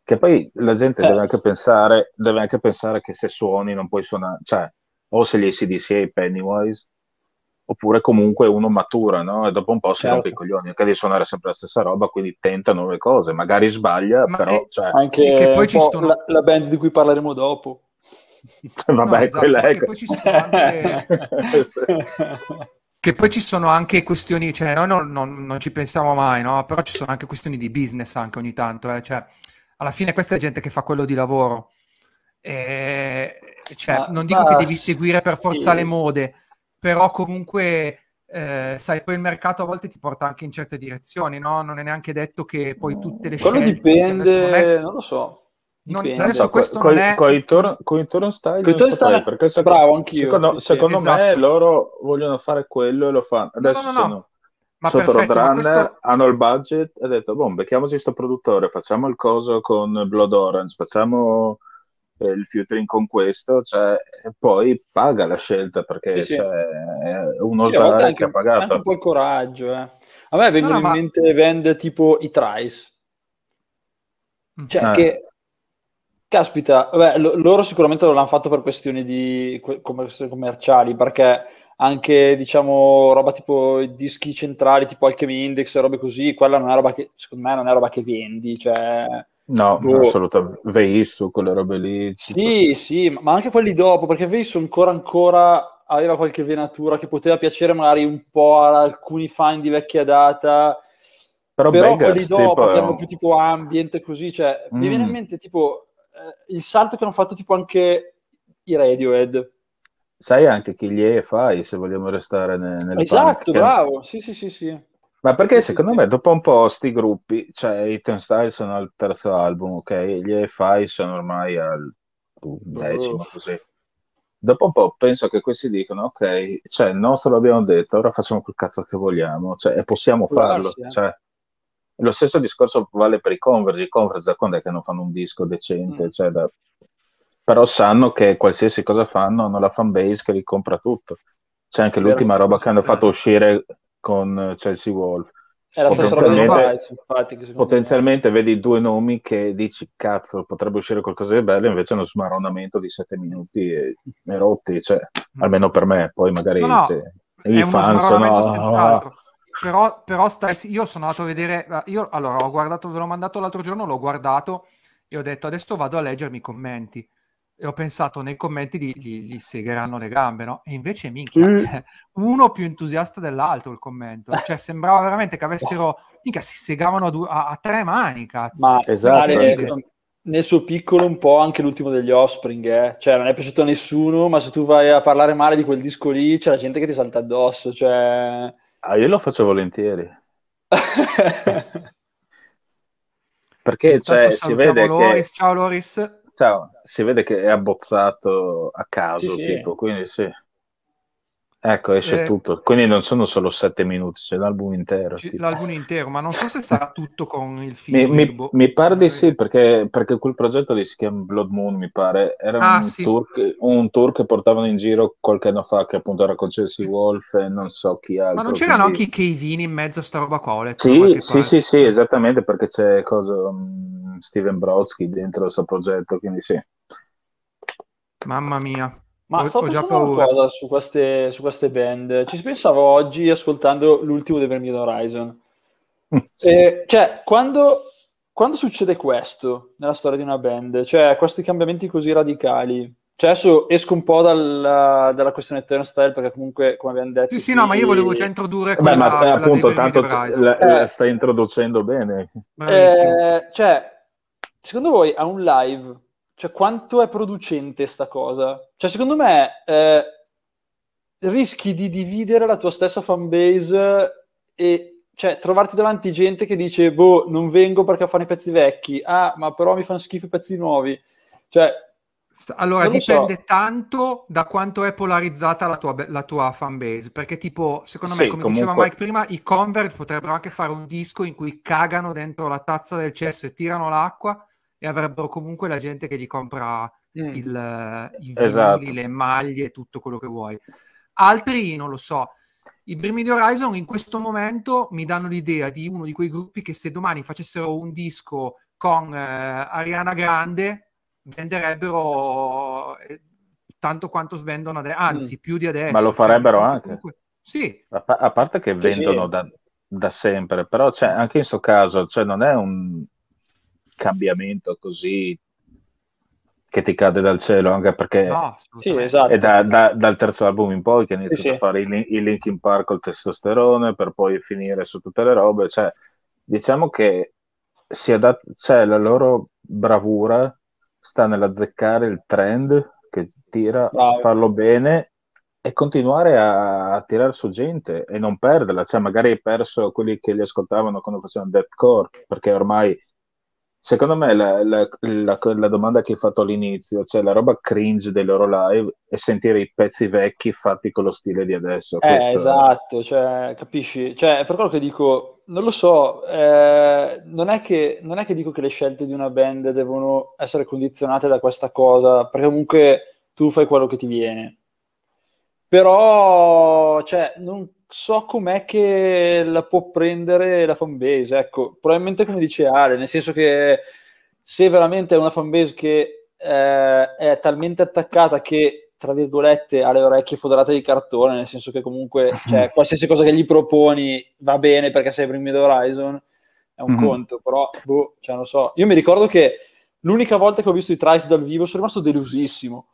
che poi la gente eh. deve, anche pensare, deve anche pensare che se suoni non puoi suonare cioè o se gli ACDC e Pennywise oppure comunque uno matura no? e dopo un po' si certo. rompe i certo. coglioni anche di suonare sempre la stessa roba quindi tenta nuove cose magari sbaglia Ma però è, cioè, anche poi ci sono... La, la, band di cui parleremo dopo [LAUGHS] vabbè no, esatto, quella è poi ci sono anche... [LAUGHS] Che poi ci sono anche questioni, cioè noi non, non, non ci pensiamo mai, no? però ci sono anche questioni di business anche ogni tanto, eh? cioè alla fine questa è gente che fa quello di lavoro, e, cioè, ma, non dico ma, che devi seguire per forza sì. le mode, però comunque eh, sai, poi il mercato a volte ti porta anche in certe direzioni, no? Non è neanche detto che poi tutte le Quello scelte... Quello dipende, non, è... non, lo so. Non, adesso so, questo co- non è... Con i turnstile style, co- style... perché secondo, bravo anch'io. Secondo, sì, secondo esatto. me loro vogliono fare quello e lo fanno. Adesso no, no, no, sono ma sotto perfetto, Roadrunner, questo... hanno il budget e ha detto, boh, becchiamoci questo produttore, facciamo il coso con Blood Orange, facciamo eh, il filtering con questo, cioè, poi paga la scelta perché sì, sì. Cioè, uno sì, anche, che ha pagato. Anche un po' il coraggio. Eh. A me vengono no, in ma... mente band tipo i Trice. Mm. Cioè, eh. che Caspita, beh, loro sicuramente non l'hanno fatto per questioni, di, questioni commerciali, perché anche, diciamo, roba tipo dischi centrali, tipo Alchemy Index e robe così, quella non è roba che, secondo me, non è roba che vendi, cioè, No, oh. assolutamente. Veisso, quelle robe lì. Sì, sì, ma anche quelli dopo, perché Veisso ancora, ancora aveva qualche venatura che poteva piacere magari un po' ad alcuni fan di vecchia data. Però, però quelli dopo, che erano più tipo ambient, così, cioè, mm. mi viene in mm. mente tipo eh, il salto che hanno fatto tipo anche i Radiohead. Sai anche chi gli è fai, se vogliamo restare nel, nel Esatto, punk, bravo, sì, sì, sì, sì. Ma perché secondo me dopo un po' sti gruppi, cioè i Ten Style sono al terzo album, ok? Gli EFI sono ormai al decimo, così. Dopo un po' penso che questi dicono, ok, cioè il nostro l'abbiamo detto, ora facciamo quel cazzo che vogliamo, cioè, e possiamo Può farlo. Darsi, eh? cioè, lo stesso discorso vale per i Converge, i Converge da quando è che non fanno un disco decente, mm. cioè, da... però sanno che qualsiasi cosa fanno hanno la fanbase che li compra tutto. C'è anche l'ultima roba che hanno fatto uscire con eh, Chelsea Wolf. Era potenzialmente, potenzialmente vedi due nomi che dici cazzo potrebbe uscire qualcosa di bello invece uno smaronamento di sette minuti e, e rotti cioè, mm. almeno per me poi magari no, no, i fan sono però, però stai, io sono andato a vedere io allora ho guardato ve l'ho mandato l'altro giorno l'ho guardato e ho detto adesso vado a leggermi i commenti e ho pensato nei commenti gli, gli, gli segheranno le gambe, no? E invece, minchia, mm. [LAUGHS] uno più entusiasta dell'altro il commento. Cioè, sembrava veramente che avessero... Minchia, si segavano a, due, a, a tre mani, cazzo. Ma esatto. Nel, ecco, nel suo piccolo un po' anche l'ultimo degli Offspring, eh? Cioè, non è piaciuto a nessuno, ma se tu vai a parlare male di quel disco lì, c'è la gente che ti salta addosso, cioè... Ah, io lo faccio volentieri. [LAUGHS] Perché, Intanto cioè, si vede Loris. che... Ciao Loris. Ciao, si vede che è abbozzato a caso, sì, tipo, sì. quindi sì. Ecco, esce eh, tutto. Quindi non sono solo sette minuti, c'è l'album intero. C'è l'album intero, ma non so se sarà tutto con il film. Mi, mi, boh. mi pare di sì, perché, perché, quel progetto lì si chiama Blood Moon, mi pare. Era ah, un, sì. tour che, un, tour che, portavano in giro qualche anno fa, che appunto era con Chelsea Wolf e non so chi altro. Ma non c'erano quindi... anche i Cavini in mezzo a sta roba qua? Sì, sì, sì, sì, esattamente, perché c'è cosa... Mh mm, Steven Brodsky dentro questo progetto, quindi sì. Mamma mia. Ma ho, stavo ho pensando una cosa su queste, su queste band. Ci pensavo oggi ascoltando l'ultimo dei Vermilion Horizon. [LAUGHS] e, cioè, quando, quando succede questo nella storia di una band? Cioè, questi cambiamenti così radicali, cioè adesso esco un po' dalla, dalla questione turnstile perché comunque come abbiamo detto sì sì no ma io volevo già introdurre quella, Beh, ma te, appunto tanto la, la, eh. stai introducendo bene eh, cioè secondo voi a un live, cioè quanto è producente sta cosa? Cioè secondo me eh, rischi di dividere la tua stessa fanbase e cioè, trovarti davanti gente che dice boh, non vengo perché fanno i pezzi vecchi, ah, ma però mi fanno schifo i pezzi nuovi. Cioè, allora, dipende so. tanto da quanto è polarizzata la tua, la tua fanbase, perché tipo, secondo me, come comunque... diceva Mike prima, i convert potrebbero anche fare un disco in cui cagano dentro la tazza del cesso e tirano l'acqua, e avrebbero comunque la gente che gli compra mm. il, i vinili, esatto. le maglie, tutto quello che vuoi. Altri non lo so. I primi di Horizon in questo momento mi danno l'idea di uno di quei gruppi che se domani facessero un disco con eh, Ariana Grande venderebbero eh, tanto quanto svendono adesso, anzi mm. più di adesso. Ma lo cioè, farebbero cioè, anche? Comunque... Sì. A, a, parte che vendono sì, sì. Da, da, sempre, però cioè, anche in questo caso cioè, non è un, cambiamento così che ti cade dal cielo, anche perché no, sì, esatto. è da, da, dal terzo album in poi che inizia sì, a sì. fare il, il Linkin Park col testosterone per poi finire su tutte le robe, cioè diciamo che si adat- cioè, la loro bravura sta nell'azzeccare il trend che tira, Bravo. farlo bene e continuare a, a tirare su gente e non perderla, cioè magari hai perso quelli che li ascoltavano quando facevano deathcore, perché ormai Secondo me la, la, la, la, domanda che hai fatto all'inizio, cioè la roba cringe dei loro live è sentire i pezzi vecchi fatti con lo stile di adesso. Eh, esatto, cioè, capisci? Cioè, per quello che dico, non lo so, eh, non, è che, non, è che, dico che le scelte di una band devono essere condizionate da questa cosa, perché comunque tu fai quello che ti viene. Però, cioè, non, so com'è che la può prendere la fanbase, ecco, probabilmente come dice Ale, nel senso che se veramente è una fanbase che eh, è talmente attaccata che, tra virgolette, ha le orecchie foderate di cartone, nel senso che comunque [LAUGHS] cioè, qualsiasi cosa che gli proponi va bene perché sei primi di Horizon, è un mm-hmm. conto, però, boh, cioè, non so. Io mi ricordo che l'unica volta che ho visto i Trice dal vivo sono rimasto delusissimo.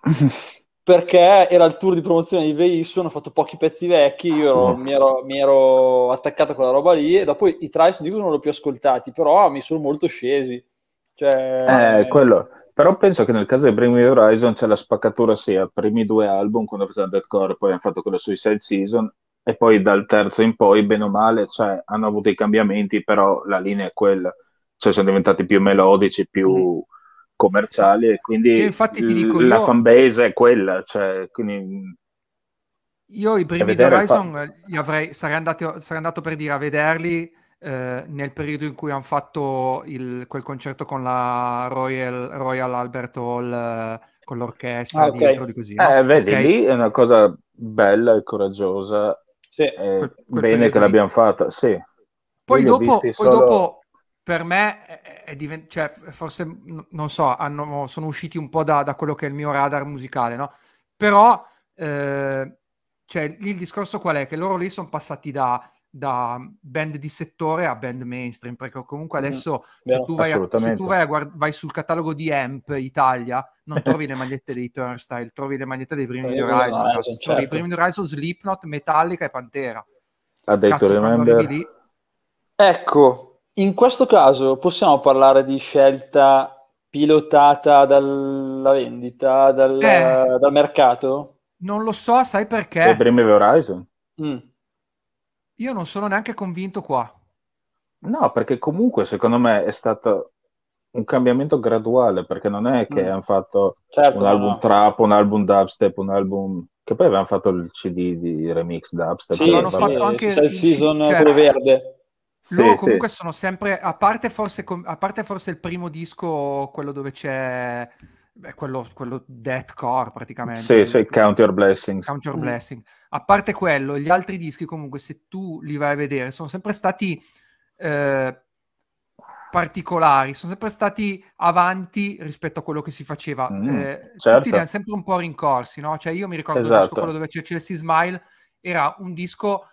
[LAUGHS] perché era il tour di promozione di Veison, hanno fatto pochi pezzi vecchi, io ero, ah. mi, ero, mi, ero, attaccato a quella roba lì e dopo i Trice dico non l'ho più ascoltati, però mi sono molto scesi. Cioè... Eh, quello. Però penso che nel caso di Bring Me Horizon c'è la spaccatura sia sì, primi due album quando ho facevano Deadcore, poi hanno fatto quello sui Side Season e poi dal terzo in poi, bene o male, cioè, hanno avuto i cambiamenti, però la linea è quella. Cioè sono diventati più melodici, più... Mm commerciali e quindi e infatti ti dico, la io... fanbase è quella, cioè, quindi... Io i primi di Horizon fa... avrei, sarei, andato, sarei, andato, per dire a vederli eh, nel periodo in cui hanno fatto il, quel concerto con la Royal, Royal Albert Hall, eh, con l'orchestra ah, okay. dentro di così. No? Eh, vedi, okay. lì è una cosa bella e coraggiosa. Sì. Eh, quel, quel bene che lì. l'abbiamo fatta, sì. Poi dopo, poi solo... dopo per me è, è divent- cioè, forse non so, hanno, sono usciti un po' da, da, quello che è il mio radar musicale, no? Però eh, cioè, lì il discorso qual è? Che loro lì sono passati da, da, band di settore a band mainstream, perché comunque mm-hmm. adesso mm-hmm. se, tu vai, a, se tu vai, guard- vai, sul catalogo di Amp Italia non [LAUGHS] trovi le magliette dei Turnstile, trovi le magliette dei primi certo. di Horizon, certo. trovi i primi di Horizon, Slipknot, Metallica e Pantera. Ha detto Cazzo, Remember... Ecco, in questo caso possiamo parlare di scelta pilotata dalla vendita, dal, eh, dal mercato? Non lo so, sai perché? Per Brim Horizon. Mm. Io non sono neanche convinto qua. No, perché comunque secondo me è stato un cambiamento graduale, perché non è che mm. hanno fatto certo, un album no. trap, un album dubstep, un album... Che poi avevano fatto il CD di remix dubstep. Sì, hanno fatto anche... Il season cioè... verde. Loro sì, comunque sì. sono sempre, a parte, forse, a parte forse il primo disco, quello dove c'è beh, quello, quello deathcore praticamente. Sì, sì, Count Your Blessings. Count Your mm. A parte quello, gli altri dischi comunque, se tu li vai a vedere, sono sempre stati eh, particolari, sono sempre stati avanti rispetto a quello che si faceva. Mm, eh, certo. Tutti li certo. hanno sempre un po' rincorsi, no? Cioè io mi ricordo esatto. disco, quello dove c'è Chelsea Smile, era un disco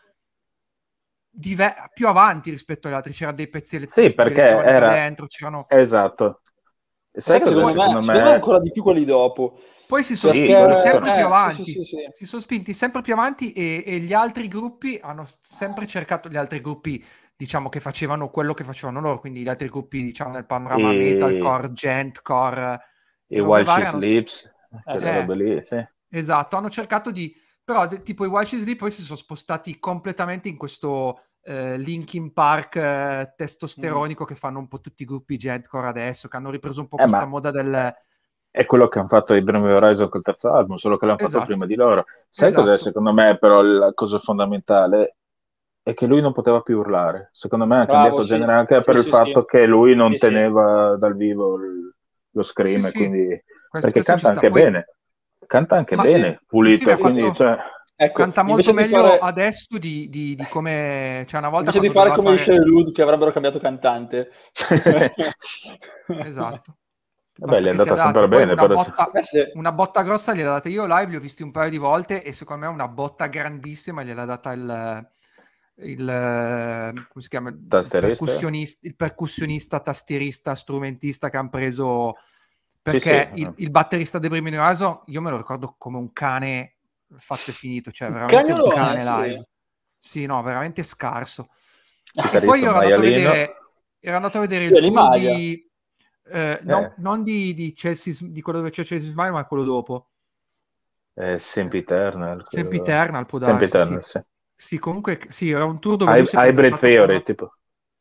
diver- più avanti rispetto agli altri, c'erano dei pezzi elettronici sì, perché era... dentro, c'erano... Esatto. Sai che secondo, me, secondo me ancora di più quelli dopo. Poi si sono sì, spinti sempre eh, più avanti. Sì, sì, si sono spinti sempre più avanti e, e, gli altri gruppi hanno sempre cercato, gli altri gruppi diciamo che facevano quello che facevano loro, quindi gli altri gruppi diciamo nel panorama e... gent, core e Wild She Sleeps, hanno... Eh. lì, sì. Esatto, hanno cercato di però tipo i Wild She Sleep poi si sono spostati completamente in questo eh, Linkin Park eh, mm-hmm. testosteronico mm. che fanno un po' tutti i gruppi gentcore adesso, che hanno ripreso un po' eh, questa moda del... È quello che hanno fatto i Brimmy Horizon col terzo album, solo che l'hanno esatto. fatto prima di loro. Sai esatto. cos'è secondo me però la cosa fondamentale? È che lui non poteva più urlare. Secondo me ha cambiato sì. genere anche sì, per sì, il fatto che lui non teneva dal vivo lo scream, quindi... Questo, perché questo canta anche Poi... bene. Canta anche Ma bene, pulito, quindi... Fatto... Cioè Ecco, Canta molto meglio fare... adesso di, di, di, come... Cioè una volta invece di fare come fare... Rude che avrebbero cambiato cantante. [LAUGHS] esatto. Beh, gli è andata sempre bene. Una, però... botta, eh, una botta grossa gliela date io live, li ho visti un paio di volte e secondo me una botta grandissima gliela data il, il, come si chiama? percussionista, il percussionista, tastierista, strumentista che hanno preso perché sì, sì. Eh. Il, il, batterista De Brimino Aso io me lo ricordo come un cane fatto e finito, cioè veramente Cagnolone, un cane live. Sì. no, veramente scarso. E poi ero andato, vedere, ero andato, a vedere, il tour di, eh, no, eh. non di, di, Chelsea, di quello dove c'è Chelsea Smile, ma quello dopo. Eh, Sempiternal. Quello... Sempiternal può darsi. Sempiternal, sì. Sì. sì. comunque, sì, era un tour dove... hybrid Theory, tipo.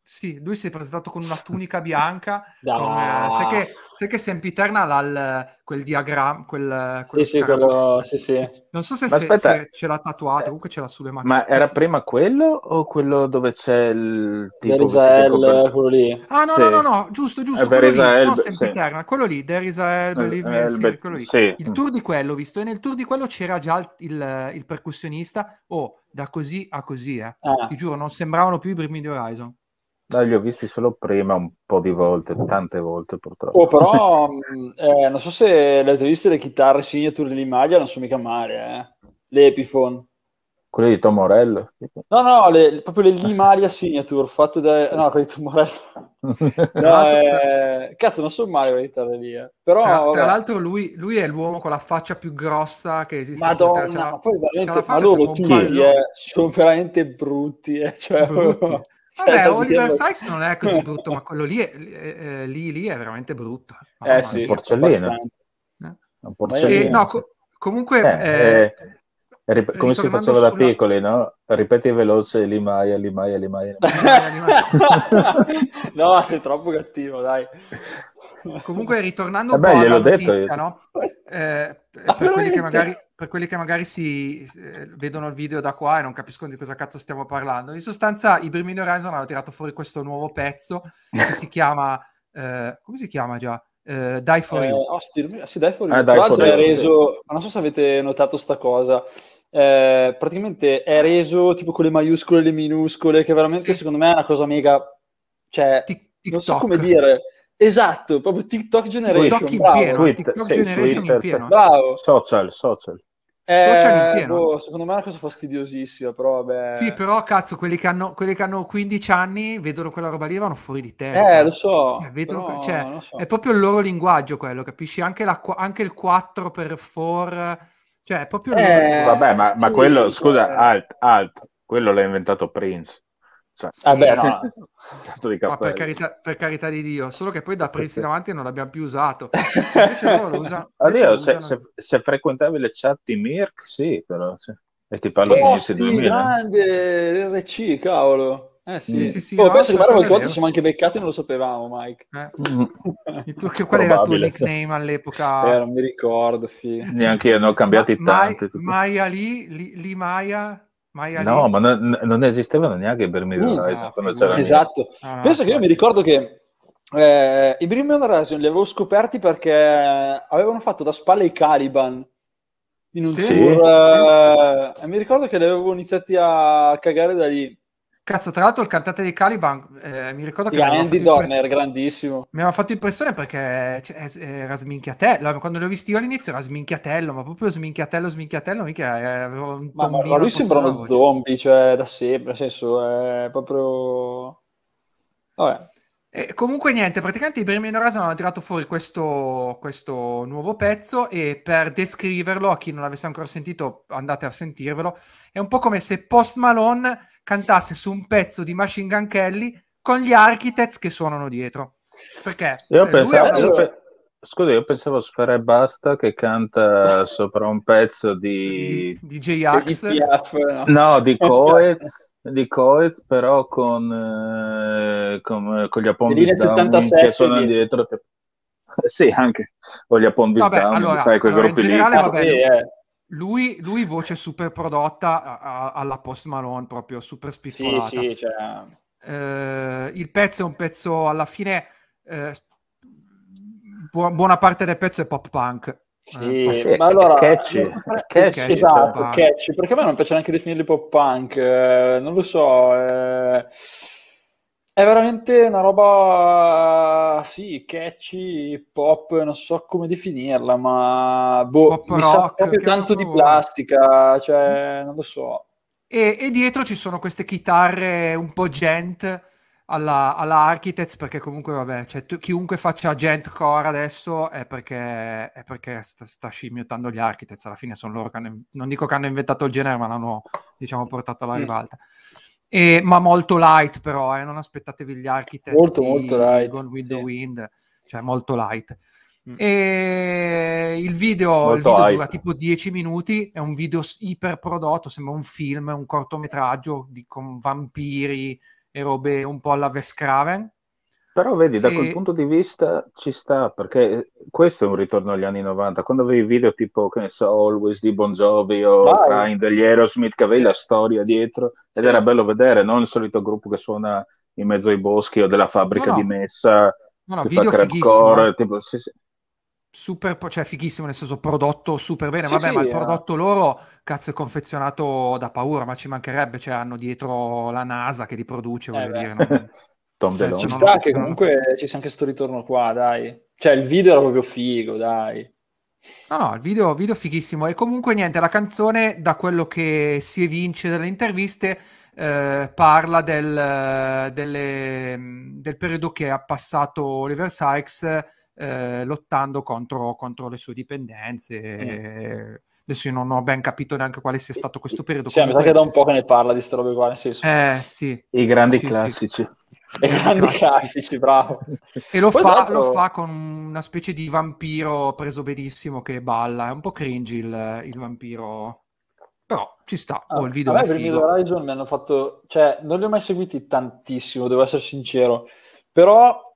Sì, lui si è presentato con una tunica bianca. [LAUGHS] no. eh, sai, che, sai che Sempiterna ha quel diagramma, quel, quel sì, sì, quello, sì, sì. Non so se, se, se ce l'ha tatuato, comunque ce l'ha sulle mani. Ma era prima quello o quello dove c'è il tipo... Derisael, quello... quello lì. Ah no, sì. no, no, no, giusto, giusto, eh, quello lì. Elbe, no, Sempiterna, sì. quello lì, Derisael, Believe eh, Me, sì, quello lì. Sì. Il tour di quello, visto, e nel tour di quello c'era già il, il, il percussionista, oh, da così a così, eh. Ah. Ti giuro, non sembravano più i primi di Horizon. No, li ho visti solo prima un po' di volte, tante volte purtroppo. Oh, però mm, eh, non so se le avete viste le chitarre signature di Maglia, non sono mica male, eh. le Epiphone. Quelle di Tomorello? No, no, le, proprio le Limalia Signature fatte da... No, quelle di Tomorello. [LAUGHS] No, eh, cazzo, non sono male quelle chitarre lì. Eh. Però, tra, tra l'altro lui, lui, è l'uomo con la faccia più grossa che esiste. Cioè, Madonna, ma poi veramente... Ma loro tutti eh, sono veramente brutti. Eh, cioè, brutti. [LAUGHS] Cioè, Vabbè, Oliver Sykes non è così [LAUGHS] brutto, ma quello lì è, eh, lì, lì è veramente brutto. Oh, eh sì, porcellino. Eh? porcellino. E, no, co- comunque... Eh, eh, eh rip- come si faceva da piccoli, no? Ripeti veloce, limaia, limaia, limaia. no, sei troppo cattivo, dai. Comunque, ritornando eh un po' alla detto notizia, no? Ah, per quelli che magari per quelli che magari si eh, vedono il video da qua e non capiscono di cosa cazzo stiamo parlando. In sostanza, i Brimini Horizon hanno tirato fuori questo nuovo pezzo che si chiama. Eh, come si chiama già? Eh, Die for eh, You. Hostil, sì, Die for You. Eh, Tra l'altro è reso. Non so se avete notato sta cosa. Eh, praticamente è reso tipo con le maiuscole e le minuscole, che veramente sì. secondo me è una cosa mega. Cioè, Tic- non so come dire Esatto, proprio TikTok Generation. TikTok in bravo. pieno, Twitter, TikTok sì, Generation Twitter, in cioè, pieno. Bravo. Social, social. Eh, social in pieno. Boh, secondo me è una cosa fastidiosissima, però vabbè. Sì, però cazzo, quelli che hanno, quelli che hanno 15 anni vedono quella roba lì vanno fuori di testa. Eh, lo so. Cioè, vedono, però, cioè, lo so. È proprio il loro linguaggio quello, capisci? Anche, la, anche il 4 per 4, cioè è proprio... Eh, loro... Vabbè, ma, ma quello, scusa, alt, alt, quello l'ha inventato Prince. Cioè, Vabbè, ah, no. no certo per, carità, per, carità, di Dio, solo che poi da presi sì, avanti non l'abbiamo più usato. [LAUGHS] Invece loro lo usano. se, se, se, frequentavi le chat di Mirk, sì, però. Sì. E ti parlo di oh, sì, 2000. Eh. grande RC, cavolo. Eh sì, mm. sì, sì. Oh, no, penso no, che Mario Volcotti ci siamo anche beccati, non lo sapevamo, Mike. Eh. Mm. Tu, che, qual era il tuo nickname all'epoca? Eh, non mi ricordo, sì. Neanche io, ne ho cambiati Ma, tanti. Mai, Maya lì, lì, lì Maya, Maialino. No, ma non, non esistevano neanche i Birmingham mm, Horizon ah, quando c'era Esatto. Ah, Penso che io mi ricordo che eh, i Birmingham Horizon li avevo scoperti perché avevano fatto da spalle i Caliban in un sì. tour. Eh, e mi ricordo che li avevo iniziati a cagare da lì. Cazzo, tra l'altro il cantante di Caliban, eh, mi ricordo che... Yeah, Andy Dorner, grandissimo. Mi aveva fatto impressione perché cioè, era sminchiatello, quando l'ho visto io all'inizio era sminchiatello, ma proprio sminchiatello, sminchiatello, mica eh, avevo un Ma, ma lui sembra uno zombie, cioè, da sempre, nel senso, è proprio... Vabbè. E comunque niente, praticamente i Birmingham Horizon hanno tirato fuori questo, questo nuovo pezzo e per descriverlo, a chi non l'avesse ancora sentito, andate a sentirvelo, è un po' come se Post Malone cantasse su un pezzo di Machine Gun Kelly con gli Architects che suonano dietro. Perché? Io eh, pensavo, aveva... io pe... Scusa, io pensavo Sfera Basta che canta sopra un pezzo di... [LAUGHS] Di, di j No, di Coez. di Coez, però con, eh, con, eh, con, gli appondi che sono di... dietro. [LAUGHS] Sì, anche. O gli appondi allora, sai, quel allora, gruppi generale, lì. Vabbè, ah, sì, eh. Lui, lui, voce super prodotta a, a, alla Post Malone, proprio super spizzolata. Sì, sì, cioè... eh, il pezzo è un pezzo, alla fine, eh, buona parte del pezzo è pop punk. Eh, sì, eh, ma allora... Catchy. catchy esatto, catchy, perché a me non piace neanche definirli pop punk, eh, non lo so... Eh... È veramente una roba, sì, catchy, pop, non so come definirla, ma boh, pop mi rock, sa proprio tanto di plastica, cioè, non lo so. E, e, dietro ci sono queste chitarre un po' gent alla, alla Architects, perché comunque, vabbè, cioè, tu, chiunque faccia gent core adesso è perché, è perché sta, sta, scimmiottando gli Architects, alla fine sono loro che hanno, non dico che hanno inventato il genere, ma l'hanno, diciamo, portato alla mm. ribalta. Mm. E, ma molto light però, eh, non aspettatevi gli architetti molto, molto light, Gone with sì. the Wind, cioè molto light. Mm. E il video, il video dura tipo 10 minuti, è un video iper prodotto, sembra un film, un cortometraggio di, con vampiri e robe un po' alla Vescraven. Però vedi, da e... quel punto di vista ci sta, perché questo è un ritorno agli anni 90, quando avevi video tipo, che ne so, Always di Bon Jovi o Vai. Crying degli Aerosmith, che avevi la storia dietro, ed sì. era bello vedere, non il solito gruppo che suona in mezzo ai boschi o della fabbrica no, no. di Messa, no, no, che video fa crapcore, eh. tipo... Sì, sì. Super, cioè fighissimo, nel senso prodotto super bene, sì, vabbè, ma il eh. prodotto loro, cazzo, è confezionato da paura, ma ci mancherebbe, cioè hanno dietro la NASA che li produce, voglio eh, dire, non... Tom eh, DeLonge. Ci sta che comunque ci sia anche questo ritorno qua, dai. Cioè, il video era proprio figo, dai. No, no, il video, video fighissimo. E comunque, niente, la canzone, da quello che si evince dalle interviste, eh, parla del, delle, del, periodo che ha passato Oliver Sykes eh, lottando contro, contro, le sue dipendenze. Mm. Adesso io non ho ben capito neanche quale sia stato questo periodo. Sì, comunque... mi sa che da un po' che ne parla di queste robe qua, nel senso. Eh, sì. I grandi sì, classici. Sì dei grandi classici, classici bravo. E lo fa, lo fa, con una specie di vampiro preso benissimo che balla, è un po' cringe il, il vampiro. Però ci sta, ah, oh, il video a me Bring Horizon mi hanno fatto... Cioè, non li ho mai seguiti tantissimo, devo essere sincero. Però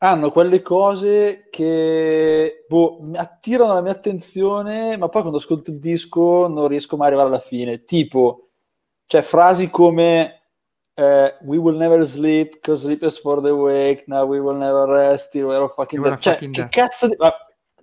hanno quelle cose che boh, attirano la mia attenzione, ma poi quando ascolto il disco non riesco mai ad arrivare alla fine. Tipo, cioè, frasi come uh, we will never sleep because sleep is for the wake now we will never rest till we're fucking dead cioè fucking che death. cazzo di... Ma,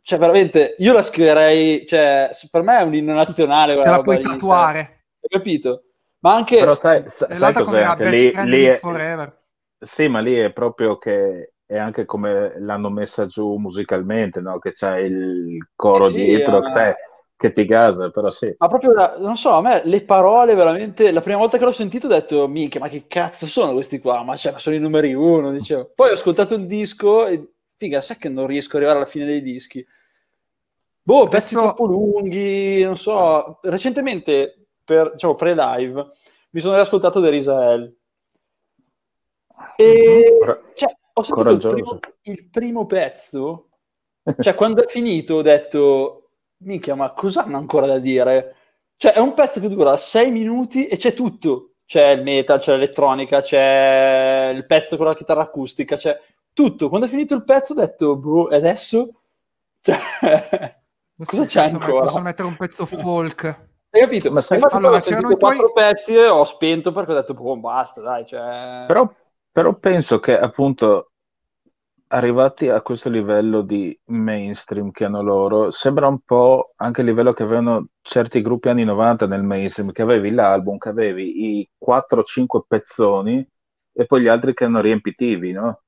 cioè veramente io la scriverei cioè per me è un inno nazionale te la puoi lì, tatuare cioè, hai capito? ma anche però sai, sai, sai cos'è? Anche lì, lì è... forever sì ma lì è proprio che è anche come l'hanno messa giù musicalmente no? che c'è il coro sì, dietro sì, te cioè, che ti gasa, però sì. Ma proprio, non so, a me le parole veramente, la prima volta che l'ho sentito ho detto, minchia, ma che cazzo sono questi qua? Ma, cioè, ma sono i numeri uno, dicevo. Poi ho ascoltato il disco e, figa, sai che non riesco ad arrivare alla fine dei dischi? Boh, pezzi Penso... troppo lunghi, non so. Recentemente, per, diciamo, pre-live, mi sono riascoltato The Risael. E, mhm. cioè, ho sentito il primo, il primo pezzo, cioè, quando è finito ho detto minchia, ma cosa hanno ancora da dire? Cioè, è un pezzo che dura 6 minuti e c'è tutto. C'è il metal, c'è l'elettronica, c'è il pezzo con la chitarra acustica, c'è tutto. Quando è finito il pezzo ho detto, boh, e adesso? [LAUGHS] Cioè, cosa c'è ancora? Posso mettere un pezzo folk. Hai capito? Ma sai, Infatti, allora, c'erano quattro pezzi e ho spento perché ho detto, boh, basta, dai, cioè... Però, però penso che, appunto, arrivati a questo livello di mainstream che hanno loro, sembra un po' anche il livello che avevano certi gruppi anni 90 nel mainstream, che avevi l'album, che avevi i 4-5 pezzoni e poi gli altri che erano riempitivi, no?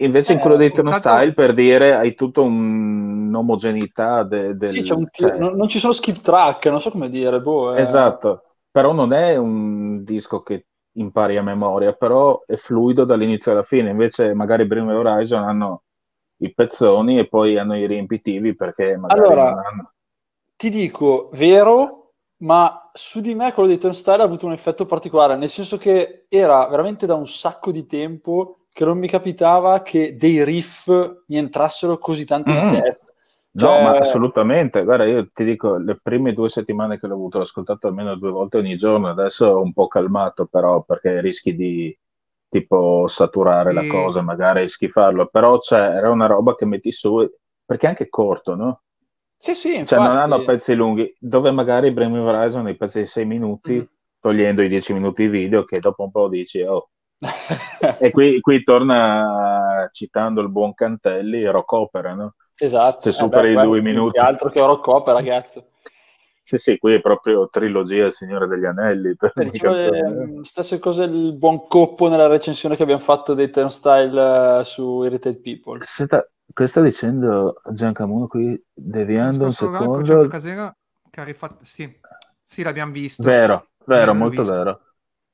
Invece eh, in quello eh, dei Turnstile, Style, per dire, hai tutta un'omogeneità de- del... Sì, un t- cioè non, non, ci sono skip track, non so come dire, boh, eh... Esatto, però non è un disco che impari a memoria, però è fluido dall'inizio alla fine. Invece, magari Brim e Horizon hanno i pezzoni e poi hanno i riempitivi perché magari allora, hanno... ti dico vero, ma su di me quello dei Turnstile ha avuto un effetto particolare, nel senso che era veramente da un sacco di tempo che non mi capitava che dei riff mi entrassero così tanto mm. in testa No, ma cioè assolutamente. Guarda, io ti dico, le prime due settimane che l'ho avuto, l'ho ascoltato almeno due volte ogni giorno, adesso ho un po' calmato però, perché rischi di tipo saturare sì. la cosa, magari schifarlo, però cioè, era una roba che metti su, perché è anche corto, no? Sì, sì, infatti. Cioè non hanno pezzi lunghi, dove magari Bring Me Horizon i pezzi di sei minuti, mm-hmm. togliendo i dieci minuti di video, che dopo un po' dici, oh, [LAUGHS] e qui, qui, torna citando il buon Cantelli, rock opera, no? Esatto. Se eh, superi eh beh, i due beh, minuti. altro che Rock Opera, ragazzi. Sì, sì, qui è proprio trilogia Il Signore degli Anelli. Per le, eh, diciamo, eh, stesse cose il buon coppo nella recensione che abbiamo fatto dei Turnstile uh, su Irritated People. Senta, che sta dicendo Giancamuno qui, deviando un secondo? Casera, che ha rifatto... Sì, sì l'abbiamo visto. Vero, vero, molto visto. vero.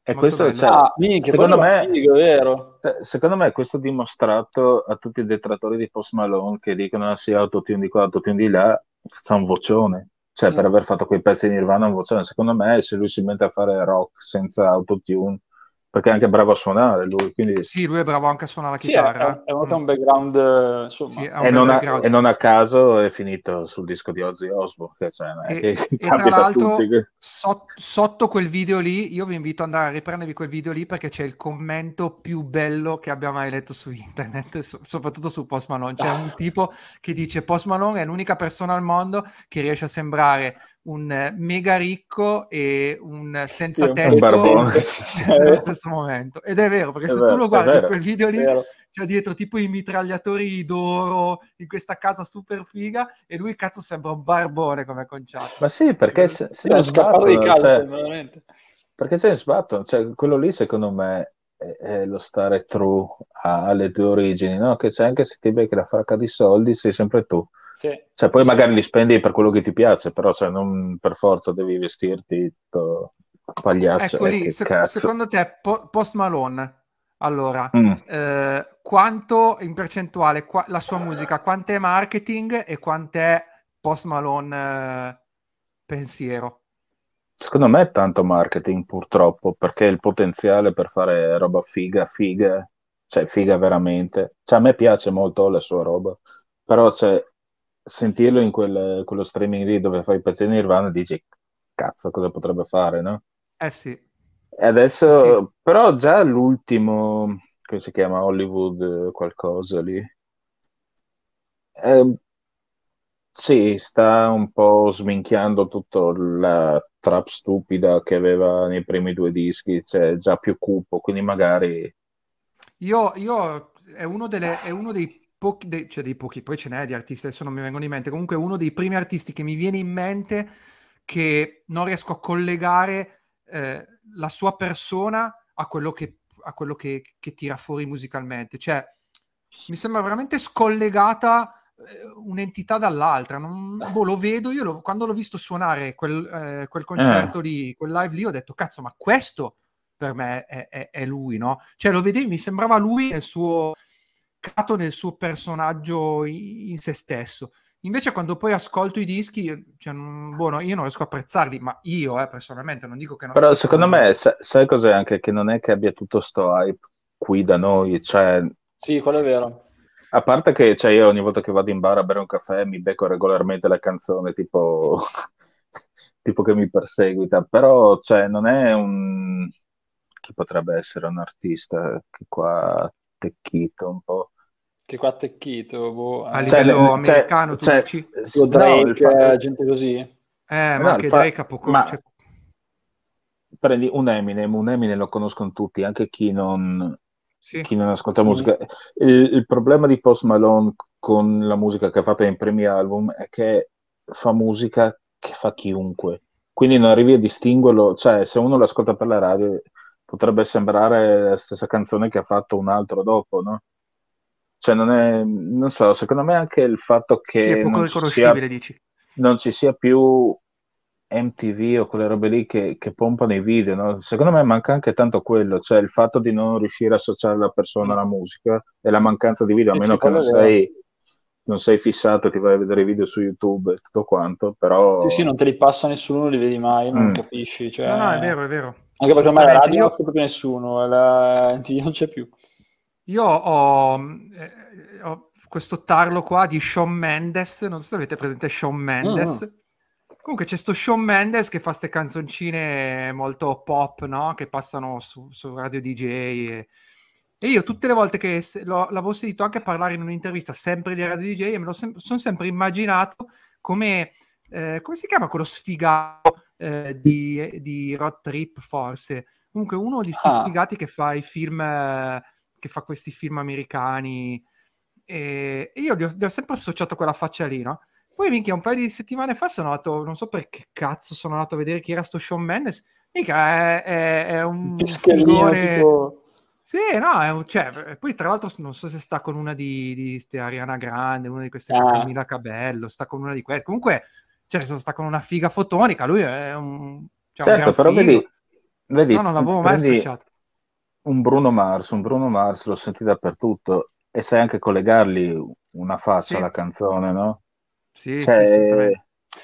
E questo, cioè, ah, minchia, secondo, me, figo, cioè, secondo me questo dimostrato a tutti i detrattori di Post Malone che dicono ah, sì, autotune di qua, autotune di là, c'è un vocione. Cioè, mm. per aver fatto quei pezzi di Nirvana un vocione. Secondo me, se lui si mette a fare rock senza autotune, perché è anche bravo a suonare lui. Quindi... Sì, lui è bravo anche a suonare la chitarra. Sì, è, è mm. un background, insomma. Sì, un e, non background. A, e, non A, caso è finito sul disco di Ozzy Osbourne. Cioè, e, e [LAUGHS] tra l'altro, so, sotto quel video lì, io vi invito ad andare a riprendervi quel video lì perché c'è il commento più bello che abbia mai letto su internet, [LAUGHS] so, soprattutto su Post Malone. C'è un tipo che dice Post Malone è l'unica persona al mondo che riesce a sembrare un eh, mega ricco e un eh, senza sì, tetto [LAUGHS] nello [LAUGHS] stesso momento. Ed è vero, perché è se vero, tu lo guardi vero, quel video lì, c'è dietro tipo i mitragliatori d'oro in questa casa super figa e lui cazzo sembra un barbone come conciato. Ma sì, perché cioè, se, se scappato di calcio, cioè, veramente. Perché James Button, cioè, quello lì secondo me è, è lo stare true alle tue origini, no? Che c'è anche se ti becchi la fracca di soldi, sei sempre tu. Sì. Cioè, poi sì. magari li spendi per quello che ti piace, però cioè, non per forza devi vestirti tutto pagliaccio. Ecco lì, eh, se- secondo te, po- post Malone, allora, mm. eh, quanto in percentuale qua- la sua musica, quanto è marketing e quanto è post Malone eh, pensiero? Secondo me è tanto marketing purtroppo, perché il potenziale per fare roba figa, figa, cioè figa veramente. Cioè a me piace molto la sua roba, però cioè, sentirlo in quel, quello streaming lì dove fai i pezzi di Nirvana dici cazzo cosa potrebbe fare, no? Eh sì. E adesso, sì. però già l'ultimo, come si chiama, Hollywood eh, qualcosa lì, eh, sì, sta un po' sminchiando tutta la trap stupida che aveva nei primi due dischi, cioè già più cupo, quindi magari... Io, io è, uno delle, è uno dei pochi, de- cioè dei pochi, poi ce n'è di artisti, adesso non mi vengono in mente, comunque uno dei primi artisti che mi viene in mente che non riesco a collegare eh, la sua persona a quello, che, a quello che, che, tira fuori musicalmente. Cioè, mi sembra veramente scollegata eh, un'entità dall'altra. Non, boh, lo vedo, io lo, quando l'ho visto suonare quel, eh, quel concerto eh. lì, quel live lì, ho detto, cazzo, ma questo per me è, è, è lui, no? Cioè, lo vedevi, mi sembrava lui nel suo imbarcato nel suo personaggio in se stesso. Invece, quando poi ascolto i dischi, cioè, boh, io non riesco a apprezzarli, ma io eh, personalmente non dico che non. Però secondo me, sai, sai cos'è anche che non è che abbia tutto sto hype qui da noi, cioè. Sì, quello è vero. A parte che cioè, io ogni volta che vado in bar a bere un caffè mi becco regolarmente la canzone tipo, [LAUGHS] tipo che mi perseguita, però cioè, non è un. chi potrebbe essere un artista eh, che qua ha attecchito un po' che qua attecchito boh. Eh. a cioè, livello cioè, americano cioè, tu cioè, dici lo Drake, no, fatto... gente così eh cioè, ma no, anche fa... Drake a poco ma... cioè... prendi un Eminem un Eminem lo conoscono tutti anche chi non, sì. chi non ascolta mm. musica il, il, problema di Post Malone con la musica che ha fatto nei primi album è che fa musica che fa chiunque quindi non arrivi a distinguerlo cioè se uno l'ascolta per la radio potrebbe sembrare la stessa canzone che ha fatto un altro dopo no? Cioè, non è, non so, secondo me anche il fatto che... Sì, è poco riconoscibile, dici. Non ci sia più MTV o quelle robe lì che, che pompano i video, no? secondo me manca anche tanto quello, cioè il fatto di non riuscire a associare la persona alla musica e la mancanza di video, a meno che non sei, non sei, fissato e ti vai a vedere i video su YouTube e tutto quanto, però... Sì, sì, non te li passa nessuno, li vedi mai, non mm. capisci. Cioè... No, no, è vero, è vero. Anche perché ormai la radio non c'è più nessuno, la MTV non c'è più. Io ho, eh, ho questo tarlo qua di Sean Mendes, non so se avete presente Sean Mendes. Oh, Comunque c'è sto Sean Mendes che fa queste canzoncine molto pop, no? Che passano su, su Radio DJ e... E io tutte le volte che lo, l'avevo sentito anche parlare in un'intervista, sempre di Radio DJ, e me lo sem- sono sempre immaginato come, eh, come si chiama quello sfigato eh, di, di Road Trip, forse? Comunque uno di questi ah. sfigati che fa i film eh, che fa questi film americani e, e io gli ho, li ho, sempre associato quella faccia lì, no? Poi minchia, un paio di settimane fa sono andato, non so perché cazzo, sono andato a vedere chi era sto Sean Mendes. Mica è, è, è un figure... tipo... Sì, no, è un, cioè, poi tra l'altro non so se sta con una di, di ste, Ariana Grande, una di queste ah. Camilla Cabello, sta con una di queste. Comunque, cioè, sta con una figa fotonica, lui è un... Cioè certo, un però figo. vedi, vedi... No, non l'avevo mai prendi, associato un Bruno Mars, un Bruno Mars l'ho sentito dappertutto e sai anche collegargli una faccia sì. alla canzone, no? Sì, cioè... sì,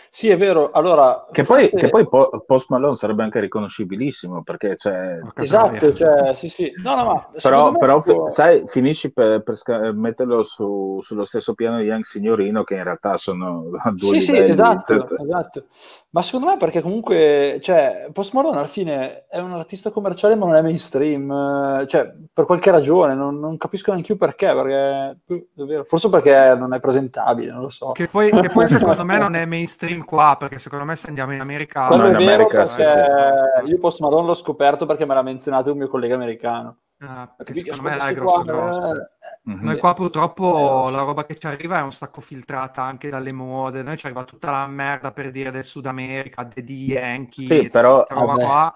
sì, è vero. Allora, che, forse... poi, che poi Post Malone sarebbe anche riconoscibilissimo perché cioè... esatto, cioè, sì, sì. No, no, ma però, però tipo... sai, finisci per, per metterlo su, sullo stesso piano di Young Signorino, che in realtà sono [LAUGHS] due sì, livelli. Sì, esatto, [LAUGHS] esatto. Ma secondo me perché comunque, cioè, Post Malone alla fine è un artista commerciale ma non è mainstream, eh, cioè, per qualche ragione, non, non capisco neanche io perché, perché eh, davvero, forse perché non è presentabile, non lo so. Che poi, che poi secondo me [LAUGHS] non è mainstream qua, perché secondo me se andiamo in America... Quello no, è vero America, perché sì. io Post Malone l'ho scoperto perché me l'ha menzionato un mio collega americano. Ah, secondo me era grosso, qua, grosso. Eh, mhm. Noi qua purtroppo la roba che ci arriva è un sacco filtrata anche dalle mode. Noi ci arriva tutta la merda per dire del Sud America, di Yankee, sì, però, questa roba vabbè. qua.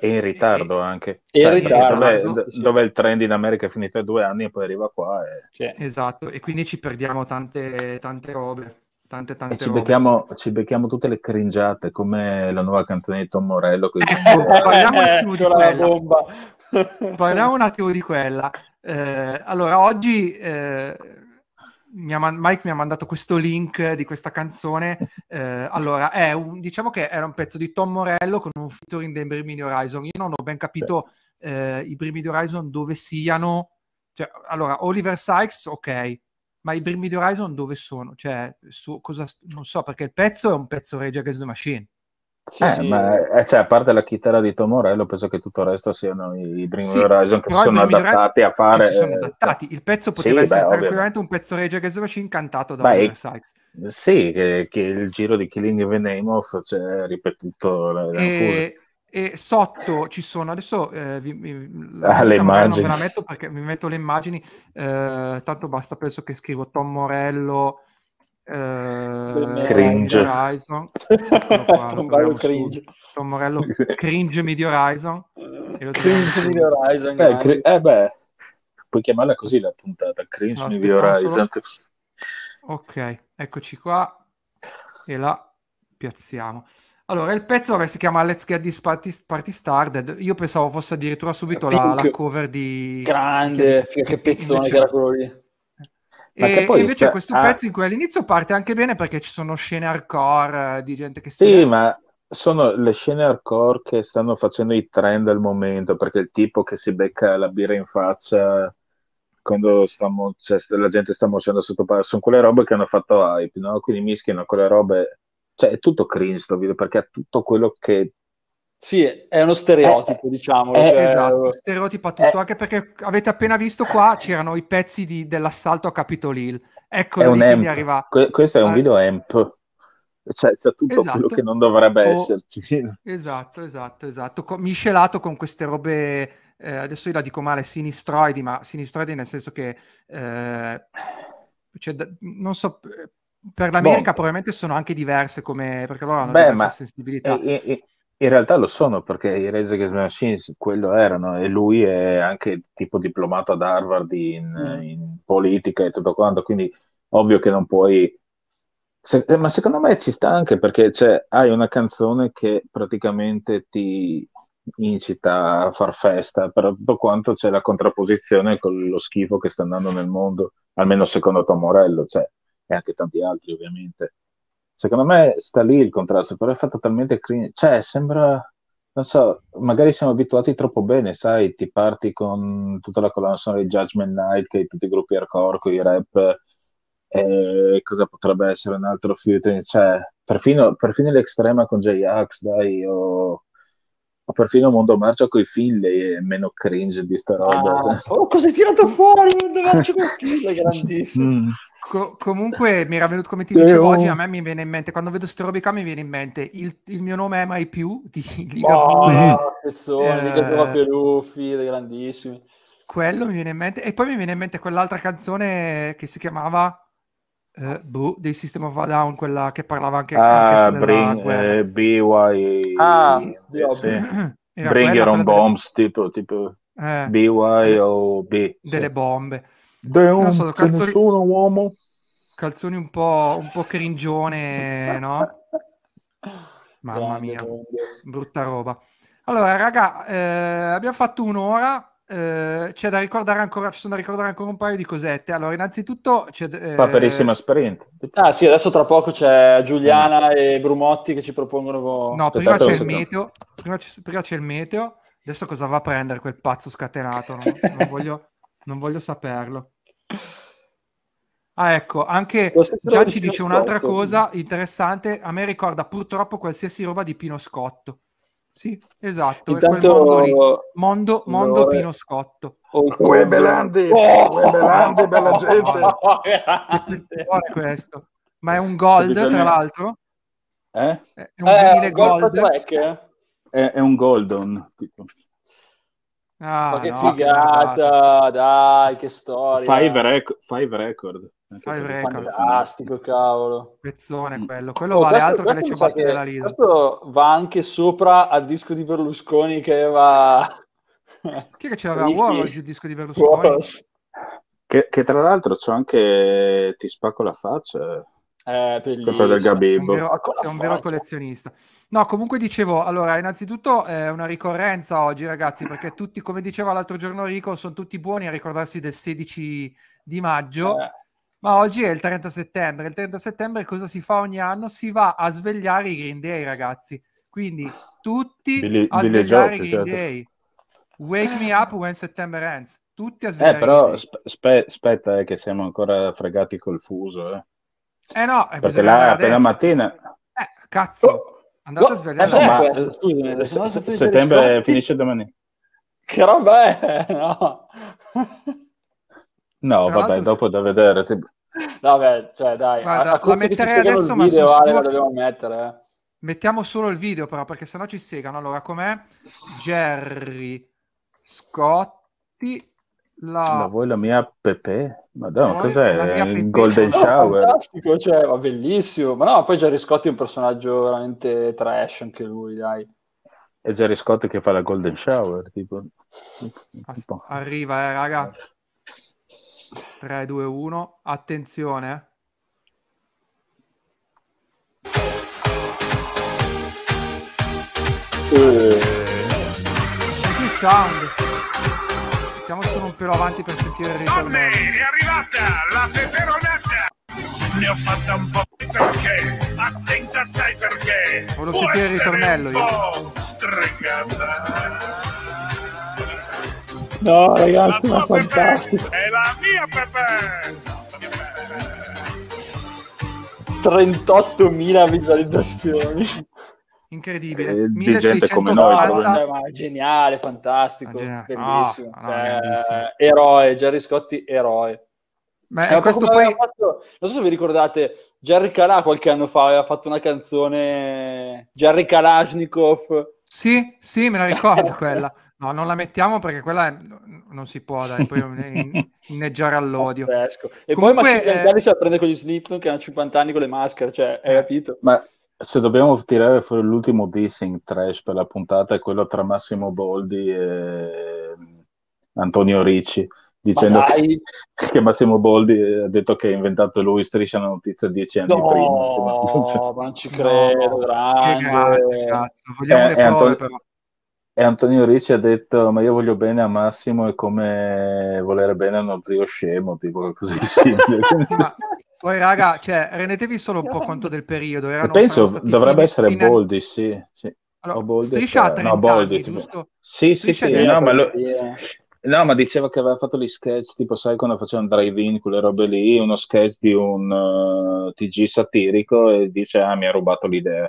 E in ritardo anche. cioè, in ritardo. Dove, sì. dove, il trend in America è finito a due anni e poi arriva qua. E... Sì. Esatto, e quindi ci perdiamo tante, tante robe. Tante, tante ci, becchiamo, ci, becchiamo, tutte le cringiate come la nuova canzone di Tom Morello. Dice, eh, boh, parliamo eh, di [LAUGHS] quella. bomba. Parliamo un attimo di quella. Eh, allora, oggi eh, mi ha, Mike mi ha mandato questo link di questa canzone. Eh, allora, è un, diciamo che era un pezzo di Tom Morello con un featuring dei Brimini Horizon. Io non ho ben capito eh, i Brimini Horizon dove siano. Cioè, allora, Oliver Sykes, ok, ma i Brimini Horizon dove sono? Cioè, su, cosa, non so, perché il pezzo è un pezzo Rage Against the Machine. Sì, eh, sì. Ma, eh, eh, cioè, a parte la chitarra di Tom Morello, penso che tutto il resto siano i Dream sì, Horizon che si sono adattati a fare. Si sono eh, adattati. Il pezzo poteva sì, essere tranquillamente un pezzo Rage Against the Machine cantato da beh, Warner Sykes. Sì, che, che, il giro di Killing the Name of cioè, è ripetuto. La, la e, e, sotto ci sono adesso eh, vi, vi, ah, le immagini. ve la metto perché mi metto le immagini. Eh, tanto basta, penso che scrivo Tom Morello eh, cringe Horizon qua, [LAUGHS] Tom, Morello cringe. Tom Morello [LAUGHS] cringe Media Horizon e lo cringe Media Horizon eh, cri- eh beh puoi chiamarla così la puntata cringe no, Media Horizon solo... ok eccoci qua e la piazziamo allora, il pezzo si chiama Let's Get This Party, Party Started. Io pensavo fosse addirittura subito la, la cover di... Grande, che, che pezzone che era quello lì. E, e invece c'è... Cioè, questo ah. pezzo in cui all'inizio parte anche bene perché ci sono scene hardcore eh, di gente che si... Sì, ma sono le scene hardcore che stanno facendo i trend al momento, perché il tipo che si becca la birra in faccia quando stiamo, cioè, la gente sta mostrando sotto pari, sono quelle robe che hanno fatto hype, no? quindi mischiano quelle robe, cioè è tutto cringe perché è tutto quello che sì, è uno stereotipo, eh, diciamo. Eh, cioè... Esatto, eh, stereotipo a tutto, eh, anche perché avete appena visto qua c'erano i pezzi di, dell'assalto a Capitol Hill. Ecco, lì, quindi arriva... Que- questo è un eh. video amp, cioè c'è tutto esatto. quello che non dovrebbe oh, esserci. Esatto, esatto, esatto. Co- miscelato con queste robe, adesso io la dico male, sinistroidi, ma sinistroidi nel senso che... Cioè, non so per l'America Bom. probabilmente sono anche diverse come perché loro hanno Beh, diverse sensibilità. E, e, in realtà lo sono perché i Rage Against the Machines quello erano e lui è anche tipo diplomato ad Harvard in, mm. in politica e tutto quanto, quindi ovvio che non puoi... Se, eh, ma secondo me ci sta anche perché cioè, hai una canzone che praticamente ti incita a far festa, per tutto quanto c'è la contrapposizione con lo schifo che sta andando nel mondo, almeno secondo Tom Morello, cioè, e anche tanti altri ovviamente. Secondo me sta lì il contrasto, però è fatto talmente cringe. Cioè, sembra non so, magari siamo abituati troppo bene, sai, ti parti con tutta la colonna sonora di Judgment Night, che hai tutti i gruppi hardcore, con i rap, e cosa potrebbe essere un altro featuring, cioè, perfino, perfino l'estrema con J-Ax, dai, o, o perfino Mondo Marcia con i Finlay è meno cringe di sta roba. Ah, oh, cosa hai tirato fuori Mondo Marcia con i Finlay, grandissimo. [LAUGHS] mm. Co- comunque mi era venuto come ti dicevo oggi a me mi viene in mente quando vedo ste robe qua mi viene in mente il, il mio nome è mai più di Liga oh, pezzone, mm-hmm. eh, Liga Pro Peluffi dei grandissimi quello mi viene in mente e poi mi viene in mente quell'altra canzone che si chiamava eh, boh, dei System of a Down quella che parlava anche, ah, bring, eh, BY ah, sì. Bring quella, Your Own Bombs delle... tipo, tipo eh, BY o B delle sì. bombe non so, calzoni... nessuno uomo. Calzoni un po', un po' cringione, no? [LAUGHS] Mamma mia, brutta roba. Allora, raga, eh, abbiamo fatto un'ora. Eh, c'è da ricordare ancora, ci sono da ricordare ancora un paio di cosette. Allora, innanzitutto c'è. Eh... Paperissima sprint. Ah, sì, adesso tra poco c'è Giuliana mm. e Brumotti che ci propongono. No, prima c'è, meteo, prima, c- prima c'è, il meteo, Adesso cosa va a prendere quel pazzo scatenato? No? Non, voglio, non voglio saperlo. Ah, ecco, anche già ci dice un'altra cosa interessante. A me ricorda purtroppo qualsiasi roba di Pino Scotto. Sì, esatto. Intanto, mondo, lì, mondo, mondo no, Pino Scotto. Oh, Uè, Belandi, [LAUGHS] oh, Uè, Belandi, bella oh, gente. Oh, oh questo. Ma è un gold, tra l'altro. Eh? È un eh, gold. Track, È, è un golden, tipo. Ah, Ma che no, figata, che dai, che storia. Five, rec- five Record. Five record fantastico, sì. cavolo. Pezzone mm. quello. Quello oh, vale questo, altro questo che le ciabatte della Lido. Questo va anche sopra al disco di Berlusconi che aveva... [LAUGHS] Chi è che ce l'aveva? Warhorse il disco di Berlusconi? Che, che, tra l'altro c'è anche Ti spacco la faccia. Eh, quello del Gabibbo. Sei un vero, sei un vero collezionista. No, comunque dicevo, allora, innanzitutto è eh, una ricorrenza oggi, ragazzi, perché tutti, come diceva l'altro giorno Rico, sono tutti buoni a ricordarsi del 16 di maggio, eh. ma oggi è il 30 settembre. Il 30 settembre cosa si fa ogni anno? Si va a svegliare i Green Day, ragazzi. Quindi tutti Billy, a Billy svegliare i Green certo. Day. Wake me up when September ends. Tutti a eh, svegliare. Eh, però aspetta, spe- eh, che siamo ancora fregati col fuso, eh. Eh no, eh, perché là appena mattina... Eh, cazzo. Oh Andate no, a svegliare. Eh, ma, cioè, scusami, se, se, se settembre finisce domani. Che roba è? No, no Tra vabbè, dopo da vedere. Ti... No, cioè dai, Guarda, a, a metterei adesso, ma video, vale, sicuro... mettere. Eh. Mettiamo solo il video però, perché sennò ci segano. Allora, com'è? Jerry Scotti la... la voi la mia Pepe? ma Noi, eh, cos'è? Il Golden no, Shower? Fantastico, cioè, va bellissimo. Ma no, poi Jerry Scott è un personaggio veramente trash anche lui, dai. È Jerry Scott che fa la Golden Shower, tipo. As- arriva, eh, raga. 3, 2, 1. Attenzione. Eh. eh. Che sound! Siamo solo un pelo avanti per sentire il ritornello. è arrivata la peperonata. Ne ho fatta un po' perché, attenta sai perché. Volevo sentire il ritornello io. Stregata. No, ragazzi, ma fantastico. è la mia Pepe. 38.000 visualizzazioni incredibile. Eh, 1690 ma geniale, fantastico, ah, geniale. bellissimo, oh, cioè, no, eh, eroe, Gerry Scotti eroe. Beh, eh, questo poi... fatto, non so se vi ricordate, Jerry Calà qualche anno fa aveva fatto una canzone Jerry Kalashnikov. Sì, sì, me la ricordo [LAUGHS] quella. No, non la mettiamo perché quella è... non si può, dai, poi [LAUGHS] inneggiare all'odio. Pazzesco. E Comunque, poi Massimo eh... si prende con gli Slipknot che hanno 50 anni con le maschere, cioè, hai eh. capito? Ma se dobbiamo tirare fuori l'ultimo dissing trash per la puntata è quello tra Massimo Boldi e mm, Antonio Ricci dicendo che, [LAUGHS] che, Massimo Boldi ha detto che ha inventato lui Striscia la notizia dieci anni no, prima no [LAUGHS] ma non ci credo grande cazzo. vogliamo eh, le prove però e Antonio Ricci ha detto: Ma io voglio bene a Massimo, è come volere bene a uno zio scemo, tipo così simile. [LAUGHS] ma, poi raga, cioè, rendetevi solo un po' conto del periodo. Erano, Penso dovrebbe essere fine... Boldi, sì. sì. Allora, Boldi, striscia a 30 eh, no, Boldi, anni, giusto? Sì, sì, sì, no, ma lo... Eh. No, ma diceva che aveva fatto gli sketch, tipo, sai, quando facevano drive-in, quelle robe lì, uno sketch di un uh, eh, TG satirico e dice, ah, mi ha rubato l'idea.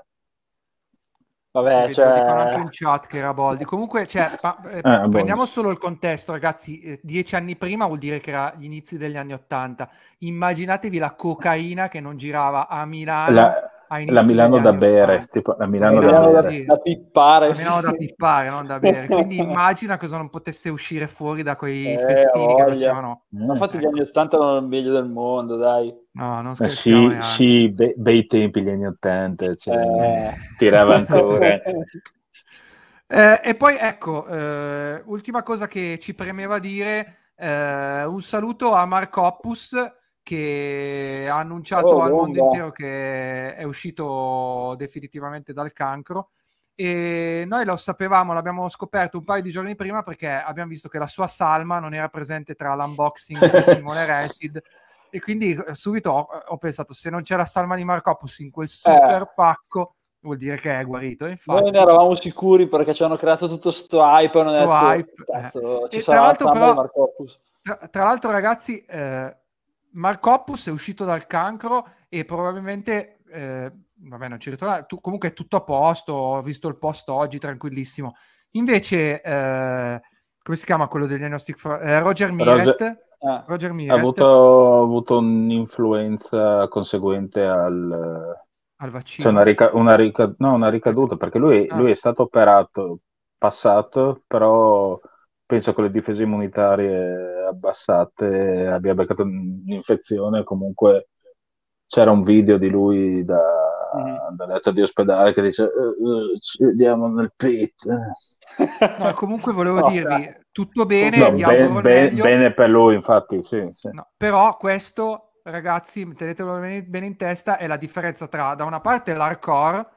Vabbè, Perché cioè... dicono anche in chat che era Boldi. Comunque, cioè, pa- eh, eh prendiamo solo il contesto, ragazzi. Eh, dieci anni prima vuol dire che era gli inizi degli anni Ottanta. Immaginatevi la cocaina che non girava a Milano. La la Milano da bere, tipo, la Milano, la Milano da, da, da, pippare. La Milano da pippare, non da bere. Quindi [LAUGHS] immagina cosa non potesse uscire fuori da quei eh, festini voglia. che facevano. Mm. Ma infatti gli anni Ottanta erano il meglio del mondo, dai. No, non scherziamo. Sì, sì be- bei tempi gli anni Ottanta, cioè, eh. tirava ancora. [LAUGHS] eh, e poi ecco, eh, ultima cosa che ci premeva dire, eh, un saluto a Marco Oppus, che ha annunciato oh, al mondo intero che è uscito definitivamente dal cancro e noi lo sapevamo, l'abbiamo scoperto un paio di giorni prima perché abbiamo visto che la sua salma non era presente tra l'unboxing di [LAUGHS] Simone Resid e quindi eh, subito ho, ho, pensato se non c'è la salma di Marcopus in quel eh. super eh. pacco vuol dire che è guarito. Infatti, Noi ne eravamo sicuri perché ci hanno creato tutto sto hype. Sto detto, eh. ci e sarà tra l'altro, però, tra, tra, l'altro, ragazzi, eh, Marcoppus è uscito dal cancro e probabilmente, eh, vabbè non ci ritorna, tu, comunque è tutto a posto, ho visto il post oggi, tranquillissimo. Invece, eh, come si chiama quello del diagnostic? Fra- eh, Roger Miret. Roger... Ah, Roger Miret. Ha avuto, avuto, un'influenza conseguente al, al vaccino. Cioè una, rica- una, rica- no, una ricaduta, perché lui, ah. lui è stato operato passato, però penso che le difese immunitarie abbassate abbia beccato un'infezione. Comunque c'era un video di lui da, mm. Mm-hmm. da letto di ospedale che dice eh, eh, ci vediamo nel pit. [LAUGHS] No, comunque volevo no, dirvi tutto bene, no, ben, ben, bene per lui, infatti, sì, sì. però questo, ragazzi, tenetelo bene in testa, è la differenza tra da una parte l'hardcore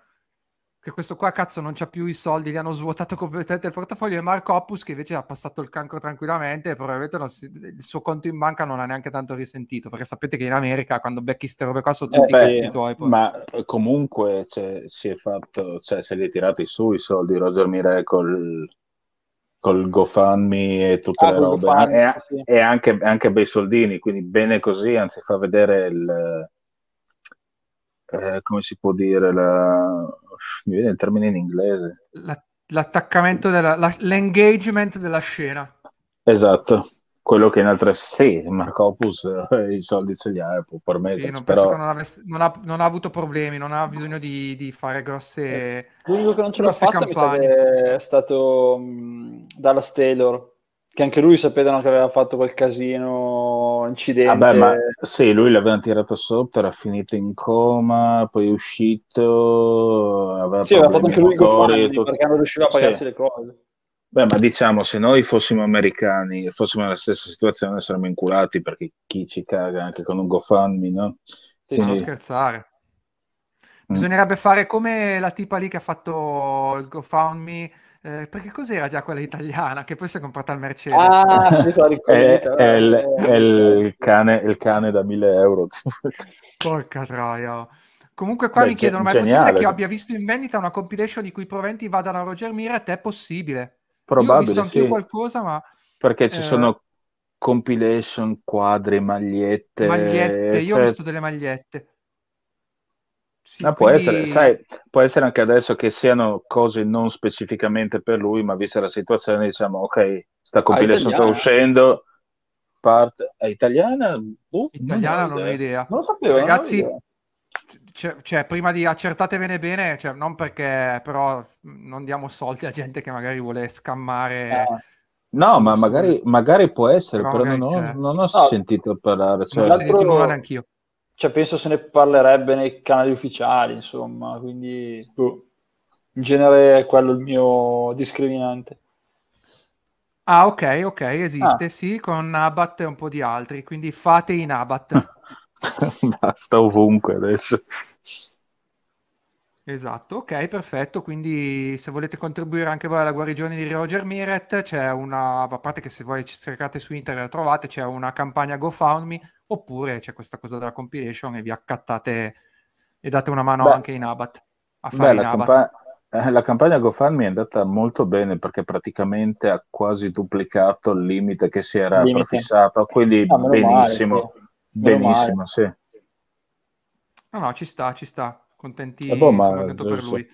che questo qua cazzo non c'ha più i soldi, gli hanno svuotato completamente il portafoglio, e Marco Oppus che invece ha passato il cancro tranquillamente e probabilmente si, il suo conto in banca non ha neanche tanto risentito, perché sapete che in America quando becchi ste robe qua sono eh, tutti eh, cazzi tuoi. Poi. Ma eh, comunque cioè, si è fatto, cioè se li è tirati su i soldi Roger Mire col, col GoFundMe e tutte ah, le robe, e, eh, e anche, anche bei soldini, quindi bene così, anzi fa vedere il eh, come si può dire, la... mi viene il termine in inglese. La, l'attaccamento, della, la, l'engagement della scena. Esatto, quello che in altre sì, Marco Opus eh, i soldi ce li ha, eh, può permettersi. Sì, non, però... non, avesse, non, ha, non, ha, avuto problemi, non ha bisogno di, di fare grosse L'unico che non ce l'ha fatta campagne. è stato um, Dallas Taylor, che anche lui sapevano che aveva fatto quel casino Ah, incidente. Vabbè, ma sì, lui l'aveva tirato sotto, era finito in coma, poi è uscito. Aveva sì, aveva fatto anche lui il tutto... perché non riusciva a pagarsi sì. le cose. Beh, ma diciamo, se noi fossimo americani e fossimo nella stessa situazione, saremmo inculati perché chi ci caga anche con un GoFundMe, no? Sì, Quindi... scherzare. Mm. Bisognerebbe fare come la tipa lì che ha fatto il GoFundMe eh, perché cos'era già quella italiana che poi si è comprata al Mercedes? Ah, sì, è, è, il, è il, cane, da 1000 euro. [LAUGHS] Porca troia. Comunque qua Beh, mi chiedono, ma è geniale. possibile che io abbia visto in vendita una compilation di cui i proventi vadano a Roger Te È possibile. Probabile, Io ho visto anche sì. qualcosa, ma... Perché ci eh... sono compilation, quadri, magliette... Magliette, io cioè... ho visto delle magliette. Sì, ah, quindi... può, essere, sai, può essere anche adesso che siano cose non specificamente per lui, ma vista la situazione, diciamo, ok, sta ah, compilation sta uscendo, parte... È eh, italiana? Uh, italiana non ho idea. Non lo sapevo, Ragazzi, cioè, cioè, prima di accertatevene bene, cioè, non perché però non diamo soldi a gente che magari vuole scammare. Eh. No, ma magari, magari, può essere, però, però magari, non, ho, cioè, non ho no, ah. sentito parlare. Cioè... Non l'altro, neanch'io cioè, penso se ne parlerebbe nei canali ufficiali, insomma, quindi boh, in genere è quello il mio discriminante. Ah, ok, ok, esiste, ah. sì, con Abat e un po' di altri, quindi fate in Abat. [LAUGHS] Basta ovunque adesso. Esatto, ok, perfetto. Quindi se volete contribuire anche voi alla guarigione di Roger Miret, c'è una, a parte che se voi ci cercate su internet la trovate, c'è una campagna GoFundMe, oppure c'è questa cosa della compilation e vi accattate e date una mano Beh. anche in Abat. A fare Beh, la, campa- eh, la campagna GoFundMe è andata molto bene perché praticamente ha quasi duplicato il limite che si era limite. prefissato, quindi ah, benissimo, ecco. male, benissimo, sì. No, no, ci sta, ci sta contenti eh boh, ma, per lui.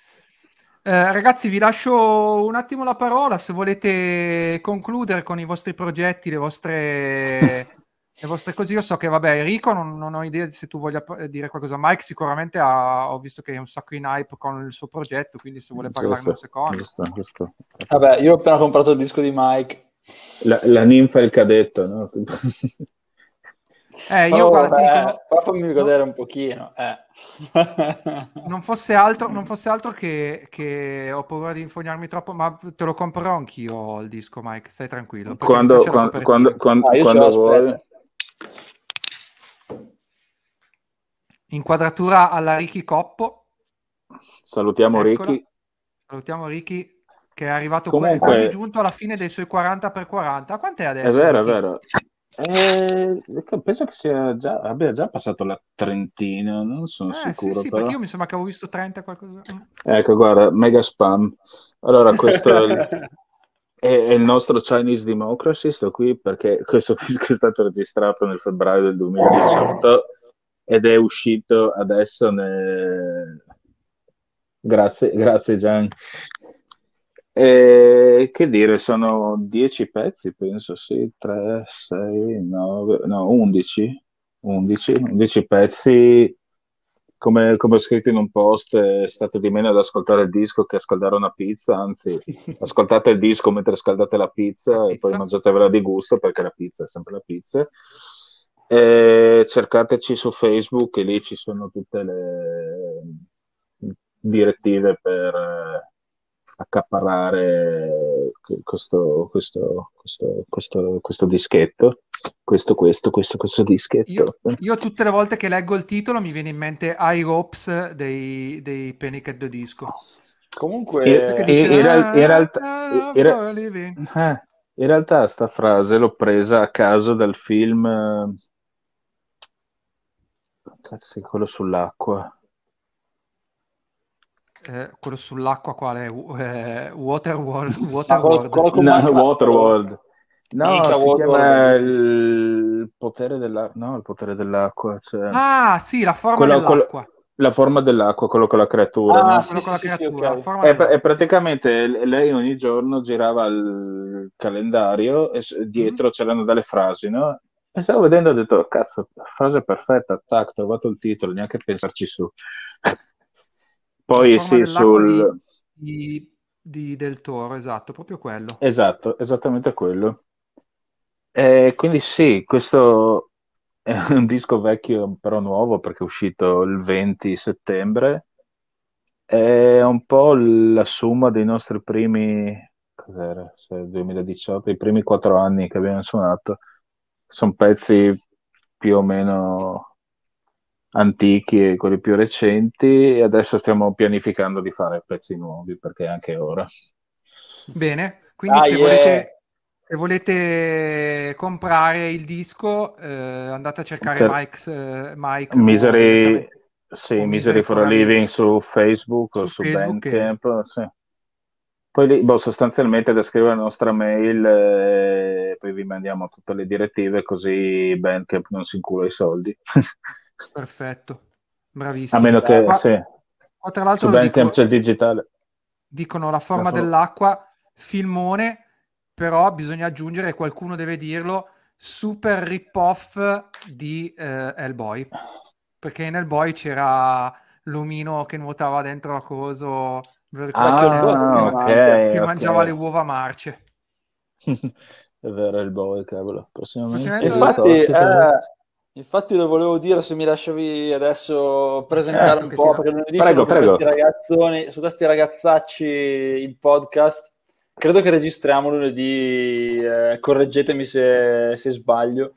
Eh, ragazzi, vi lascio un attimo la parola se volete concludere con i vostri progetti, le vostre, [LAUGHS] le vostre cose. Io so che, vabbè, Enrico, non, non, ho idea se tu voglia dire qualcosa. Mike, sicuramente ha, ho visto che è un sacco in hype con il suo progetto, quindi se vuole parlarne un secondo. Giusto, giusto. Vabbè, io ho appena comprato il disco di Mike. La, la ninfa è il cadetto, no? [LAUGHS] Eh, io oh, guarda, beh, dico, fammi no, godere un pochino. Eh. [LAUGHS] non, fosse altro, mm. non, fosse altro, che, che ho paura di infognarmi troppo, ma te lo comprerò anch'io il disco, Mike, stai tranquillo. Quando, quando, quando, quando, ah, quando vuoi. Inquadratura alla Ricky Coppo. Salutiamo Eccola. Ricky. Salutiamo Ricky che è arrivato Comunque... quasi giunto alla fine dei suoi 40 x 40. Quant'è adesso? È vero, Ricky? è vero. Eh, penso che già, abbia già passato la trentina, non sono eh, sicuro. Sì, sì, però. perché io mi sembra che avevo visto 30 qualcosa. Mm. Ecco, guarda, mega spam. Allora, [LAUGHS] questo è, il, è, è il, nostro Chinese Democracy, sto qui perché questo [LAUGHS] disco è stato registrato nel febbraio del 2018 ed è uscito adesso nel... Grazie, grazie Gian. E che dire, sono 10 pezzi, penso, sì, 3, 6, 9, no, 11, 11, 11 pezzi. Come, come, ho scritto in un post, è stato di meno ad ascoltare il disco che scaldare una pizza, anzi, [LAUGHS] ascoltate il disco mentre scaldate la pizza, pizza. e poi mangiatevela di gusto perché la pizza è sempre la pizza. E cercateci su Facebook e lì ci sono tutte le direttive per eh, accaparrare questo, questo, questo, questo, questo dischetto. Questo, questo, questo, questo dischetto. Io, io, tutte le volte che leggo il titolo mi viene in mente I Hopes dei, dei Panic at the Disco. Comunque, e, dice, ah, ah, e, in, ah, in, realtà, era, in realtà sta frase l'ho presa a caso dal film... Eh, cazzo, quello sull'acqua. Eh, quello sull'acqua quale eh, Waterworld Waterworld no, Waterworld no Mica si Waterworld. il potere dell'acqua no il potere dell'acqua cioè... ah sì la forma quello, dell'acqua quello, la forma dell'acqua quello con la creatura ah, no? sì, sì, creatura, sì, okay. è, è, praticamente lei ogni giorno girava il calendario e mhm. dietro mm-hmm. c'erano delle frasi no? E stavo vedendo e ho detto, oh, cazzo, frase perfetta, tac, trovato il titolo, neanche pensarci su. Poi sì, sul... Di, di, del Toro, esatto, proprio quello. Esatto, esattamente quello. Eh, quindi sì, questo [LAUGHS] è un disco vecchio però nuovo perché è uscito il 20 settembre. È un po' la somma dei nostri primi, cos'era, 2018, i primi quattro anni che abbiamo suonato. Sono pezzi più o meno antichi e quelli più recenti e adesso stiamo pianificando di fare pezzi nuovi perché è anche ora. Bene, quindi ah, se, yeah. volete, se, volete, comprare il disco eh, andate a cercare C'è... Mike's, eh, Mike. Misery, sì, Misery, Misery for a Living su Facebook su o su Bandcamp. E... Sì. Poi lì, boh, sostanzialmente da scrivere la nostra mail, eh, poi vi mandiamo tutte le direttive così Bandcamp non si incula i soldi. [LAUGHS] Perfetto, bravissimo. A meno che, qua, sì. Qua tra l'altro Su Bandcamp c'è il digitale. Dicono la forma la dell'acqua, filmone, però bisogna aggiungere, qualcuno deve dirlo, super rip-off di eh, Hellboy. Perché in boy c'era l'omino che nuotava dentro la coso, ah, okay, che, okay. mangiava le uova a marce. [LAUGHS] È vero, boy cavolo. Prossimamente... Infatti, eh, Infatti lo volevo dire se mi lasciavi adesso presentare certo, un po', ti... perché lunedì prego, prego. Questi su questi ragazzacci in podcast. Credo che registriamo lunedì, eh, correggetemi se, se, sbaglio.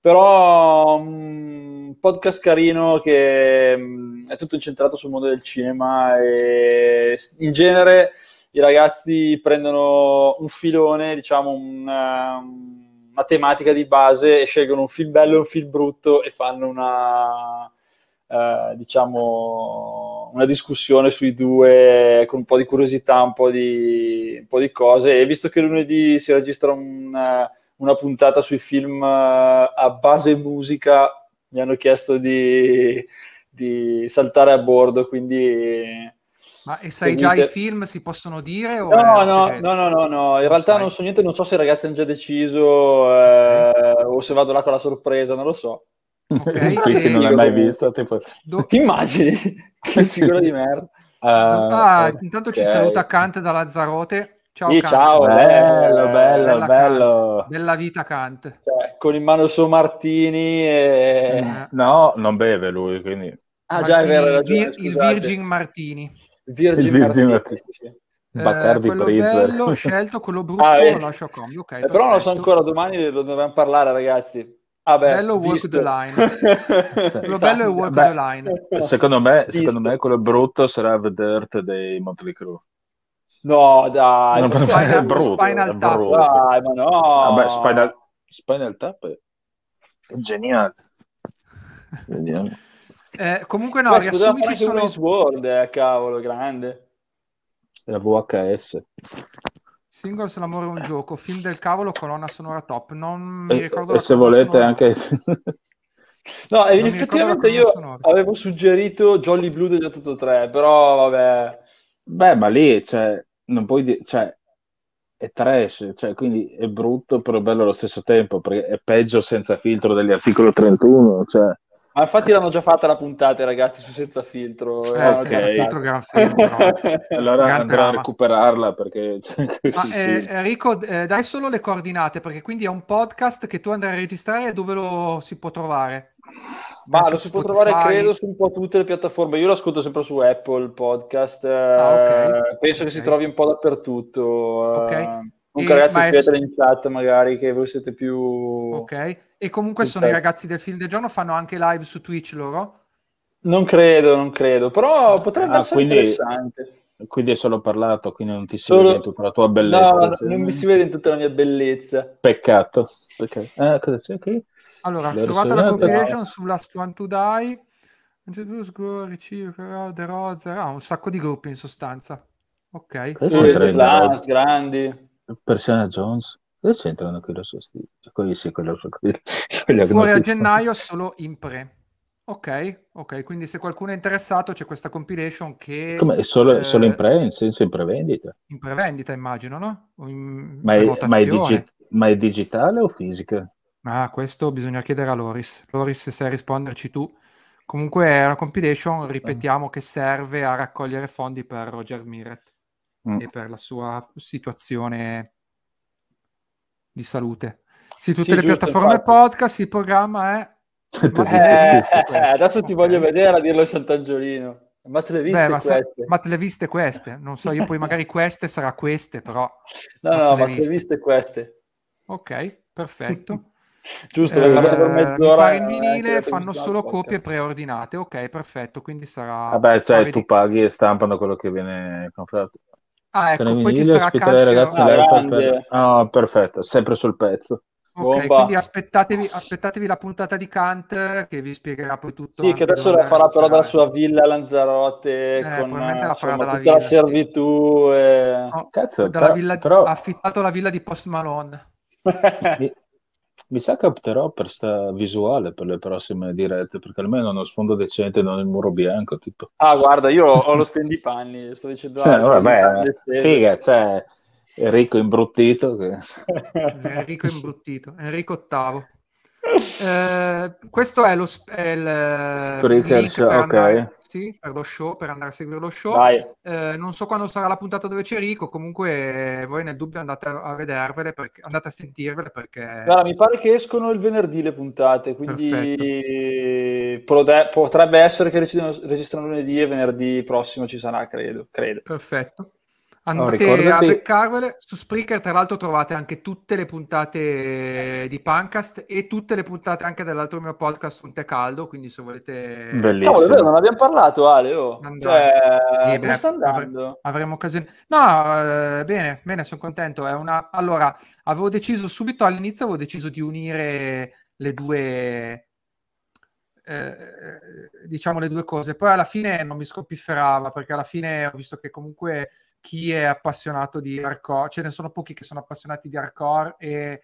Però un mm, podcast carino che mm, è tutto incentrato sul mondo del cinema e in genere i ragazzi prendono un filone, diciamo un... un ehm, matematica di base e scelgono un film bello e un film brutto e fanno una, eh, diciamo, una discussione sui due con un po' di curiosità, un po' di, un po di cose. E visto che lunedì si registra un, una puntata sui film eh, a base musica, mi hanno chiesto di, di saltare a bordo, quindi ma e sai seguite... già i film si possono dire? No, no, no, no, no, no, in realtà sai. non so niente, non so se i ragazzi hanno già deciso eh, okay. o se vado là con la sorpresa, non lo so. Okay, e... non l'hai mai visto, tipo... Do... ti immagini? [LAUGHS] che figura di merda. Uh, ah, ah intanto ci saluta Kant da Lazzarote. Ciao, Kant. ciao, bello, eh, eh, bello, bella, bello. Kant. Bella vita Kant. Cioè, con in mano il suo Martini e... Eh. No, non beve lui, quindi... Ah, Martini, già, è vero, ragione, il, il Virgin Martini. Virgin, Virgin Matrice. Bacardi eh, quello Breezer. bello [LAUGHS] scelto, quello brutto ah, eh. lo lascio combi. Okay, eh, però non so ancora, domani dobbiamo parlare, ragazzi. Ah, beh, bello visto. walk the line. [LAUGHS] quello bello è esatto. walk beh, the line. [LAUGHS] Secondo me, secondo me, quello brutto sarà The Dirt dei Motley Crue. No, dai, non Spinal, è brutto, Spinal Tap. Dai, ma no. Vabbè, Spinal, Spinal Tap è geniale. Geniale. Eh, comunque no, Beh, riassumi ci sono... Word, cavolo, grande. La VHS. Singles, l'amore è un gioco, film del cavolo, colonna sonora top. Non mi eh, ricordo e, eh, e se volete sonora. anche... no, non effettivamente io sonora. avevo suggerito Jolly Blue degli 83, però vabbè... Beh, ma lì, cioè, non puoi dire... Cioè, è trash, cioè, quindi è brutto però bello allo stesso tempo, perché è peggio senza filtro degli articoli 31, cioè... Ma infatti l'hanno già fatta la puntata, ragazzi, su Senza Filtro. Eh, okay. Senza Filtro gran film, [LAUGHS] allora gran andrà a recuperarla perché... [LAUGHS] Cioè, Ma, eh, Enrico, eh, dai solo le coordinate, perché quindi è un podcast che tu andrai a registrare e dove lo si può trovare? Ma lo si Spotify. può trovare, credo, su un po' tutte le piattaforme. Io lo ascolto sempre su Apple Podcast. Ah, okay. Eh, penso okay. che si trovi un po' dappertutto. Ok. Eh, Comunque, eh, ragazzi, ma scrivetelo è... in chat magari che voi siete più. Ok. E comunque sono pezzi. i ragazzi del film del giorno, fanno anche live su Twitch loro? Non credo, non credo, però ah, potrebbe ah, essere quindi... interessante. Quindi è solo parlato, quindi non ti si solo... vede in tutta la tua bellezza. No, cioè... non mi si vede in tutta la mia bellezza. Peccato. Okay. Ah, cosa c'è qui? Allora, L'ho trovata la eh, compilation su Last One to Die. Jesus, Glory, Circa, De Rozer, ah, un sacco di gruppi in sostanza. Ok. Last, grandi. Persiana Jones. Dove c'entrano quello su Steam? Ecco, sì, quello, [LAUGHS] quello, Fuori a gennaio solo in pre. Ok, ok, quindi se qualcuno è interessato c'è questa compilation che... Come, solo, eh, solo in eh, pre, in senso in prevendita? In prevendita immagino, no? In, ma, è, ma, è digi- ma, è, digitale o fisica? Ah, questo bisogna chiedere a Loris. Loris, se sai risponderci tu. Comunque è una compilation, ripetiamo, che serve a raccogliere fondi per Roger Miret mm. e per la sua situazione di salute. Sì, tutte sì, le piattaforme infatti. podcast, il programma è... [LAUGHS] eh, adesso ti voglio vedere a dirlo Santangiolino. Ma te le viste Beh, ma queste? Se, ma te le viste queste? Non so, io poi magari [LAUGHS] queste sarà queste, però... No, no, ma te le viste, queste. Ok, perfetto. [LAUGHS] Giusto, eh, per mezz'ora. in eh, vinile fanno solo copie preordinate. Ok, perfetto. Quindi sarà. Vabbè, cioè, tu paghi e stampano quello che viene comprato. Ah, cioè, ecco, poi ci sarà ospiterei ragazzi ah, per... oh, perfetto, sempre sul pezzo. Ok, Bomba. quindi aspettatevi, aspettatevi, la puntata di Kant che vi spiegherà poi tutto. Sì, che adesso la farà però dalla sua villa a Lanzarote eh, con la insomma, tutta villa, la servitù. Sì. E... No, oh, Cazzo, però, villa, però... Ha affittato la villa di Post Malone. [LAUGHS] Mi sa che opterò per sta visuale per le prossime dirette, perché almeno uno sfondo decente, non il muro bianco. Tipo. Ah, guarda, io ho lo stand panni, sto dicendo... Cioè, ah, vabbè, figa, cioè, Enrico imbruttito. Che... Enrico imbruttito, Enrico ottavo. Eh, questo è lo sp- è il link per, okay. andare, sì, per lo show, per andare a seguire lo show. Eh, non so quando sarà la puntata dove c'è Rico, comunque voi nel dubbio andate a vedervele, perché, andate a sentirvele perché... Guarda, mi pare che escono il venerdì le puntate, quindi prode- potrebbe essere che registrano, registrano lunedì e venerdì prossimo ci sarà, credo. credo. Perfetto. Oh, Andate oh, a beccarvele. Su Spreaker, tra l'altro, trovate anche tutte le puntate di Pancast e tutte le puntate anche dell'altro mio podcast, Un Te Caldo. Quindi, se volete. Bellissimo. Cavolo, vero, non abbiamo parlato, Ale. Oh. Cioè, sì, beh, sta andando? Avre- avremo occasione. No, eh, bene, bene, sono contento. Una... Allora, avevo deciso subito all'inizio, avevo deciso di unire le due. Eh, diciamo le due cose poi alla fine non mi scompifferava perché alla fine ho visto che comunque chi è appassionato di hardcore, ce ne sono pochi che sono appassionati di hardcore e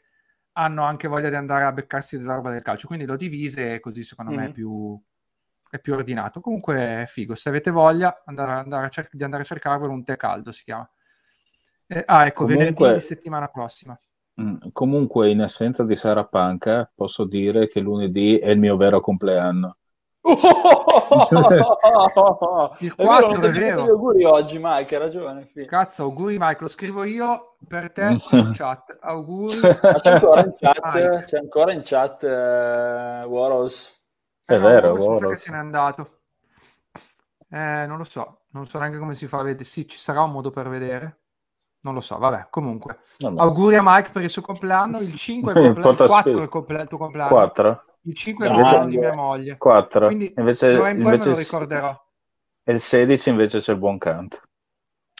hanno anche voglia di andare a beccarsi della roba del calcio, quindi l'ho divise e così secondo mm me è mhm. più, è più, ordinato. Comunque è figo, se avete voglia andare, andare cer- di andare a cercarvelo, un tè caldo si chiama. Eh, ah, ecco, Comunque... venerdì settimana prossima. Mm, comunque, in assenza di Sara Panca, posso dire che lunedì è il mio vero compleanno. Oh! il 4 [LAUGHS] è vero, non auguri oggi Mike hai ragione figlio. cazzo auguri Mike lo scrivo io per te [LAUGHS] in chat auguri c'è ancora in chat, c'è ancora in chat uh, Waros è eh, vero Waros che se n'è andato eh, non lo so non so neanche come si fa a vedere sì ci sarà un modo per vedere non lo so, vabbè, comunque. No, no. Auguri a Mike per il suo compleanno, il 5 è il, [LAUGHS] compl- il 4 è il, il tuo compleanno. 4? il 5 erano di mia moglie. 4. Quindi invece, invece me ricorderò. E il 16 invece c'è il buon Kant.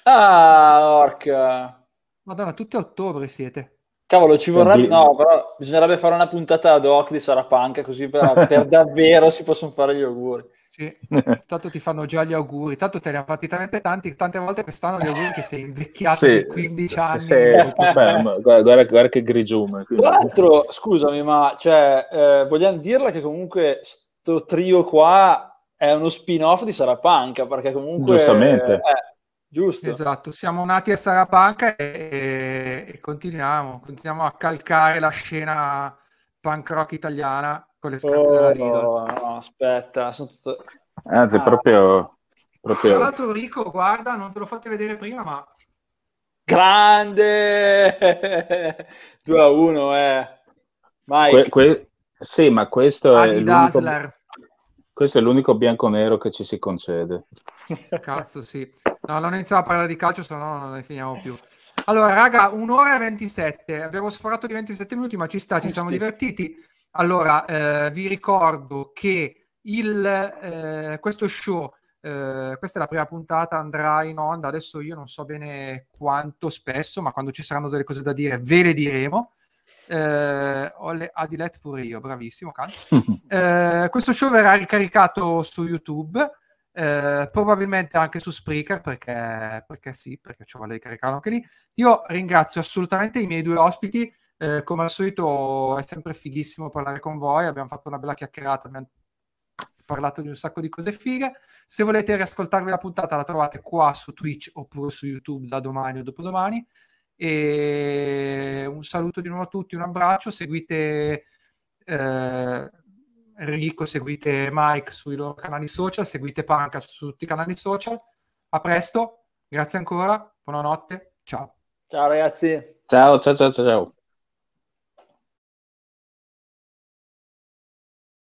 Ah, orca. Madonna, tutti a ottobre siete. Cavolo, ci vorrebbe... No, però bisognerebbe fare una puntata ad hoc di Sarapanca così per, per [LAUGHS] davvero si possono fare gli auguri. Sì, [LAUGHS] tanto ti fanno già gli auguri, tanto te ne ha fatti talmente tanti, tante volte quest'anno gli auguri che sei invecchiato sì, di 15 anni. Sì, guarda, guarda, guarda, che grigiume. Quindi. Tra l'altro, scusami, ma cioè, eh, vogliamo dirla che comunque sto trio qua è uno spin-off di Sarapanca, perché comunque... Giustamente. Eh, giusto. Esatto, siamo nati a Sarapanca e, e continuiamo, continuiamo a calcare la scena punk rock italiana con le scarpe oh, della Lidl. No, aspetta, sono tutto... Anzi, ah. proprio, proprio... Tra l'altro, Rico, guarda, non te l'ho fatto vedere prima, ma... Grande! 2 a 1, eh. Mike. Que, que... Sì, ma questo è... L'unico... Questo è l'unico bianco-nero che ci si concede. Cazzo, sì. No, non iniziamo a parlare di calcio, se no non ne finiamo più. Allora, raga, un'ora e 27. Abbiamo sforato di 27 minuti, ma ci sta, ci siamo eh divertiti. Allora, eh, vi ricordo che il, eh, questo show, eh, questa è la prima puntata, andrà in onda. Adesso io non so bene quanto spesso, ma quando ci saranno delle cose da dire, ve le diremo. Eh, ho le Adilet pure io, bravissimo. [LAUGHS] Eh, questo show verrà ricaricato su YouTube. Eh, probabilmente anche su Spreaker perché, perché sì, perché ci vuole ricaricarlo anche lì. Io ringrazio assolutamente i miei due ospiti eh, come al solito è sempre fighissimo parlare con voi, abbiamo fatto una bella chiacchierata, abbiamo parlato di un sacco di cose fighe. Se volete riascoltarvi la puntata la trovate qua su Twitch oppure su YouTube da domani o dopodomani. E un saluto di nuovo a tutti, un abbraccio, seguite eh, Enrico, seguite Mike sui loro canali social, seguite Pancas su tutti i canali social. A presto, grazie ancora, buonanotte, ciao. Ciao ragazzi. Ciao, ciao, ciao, ciao.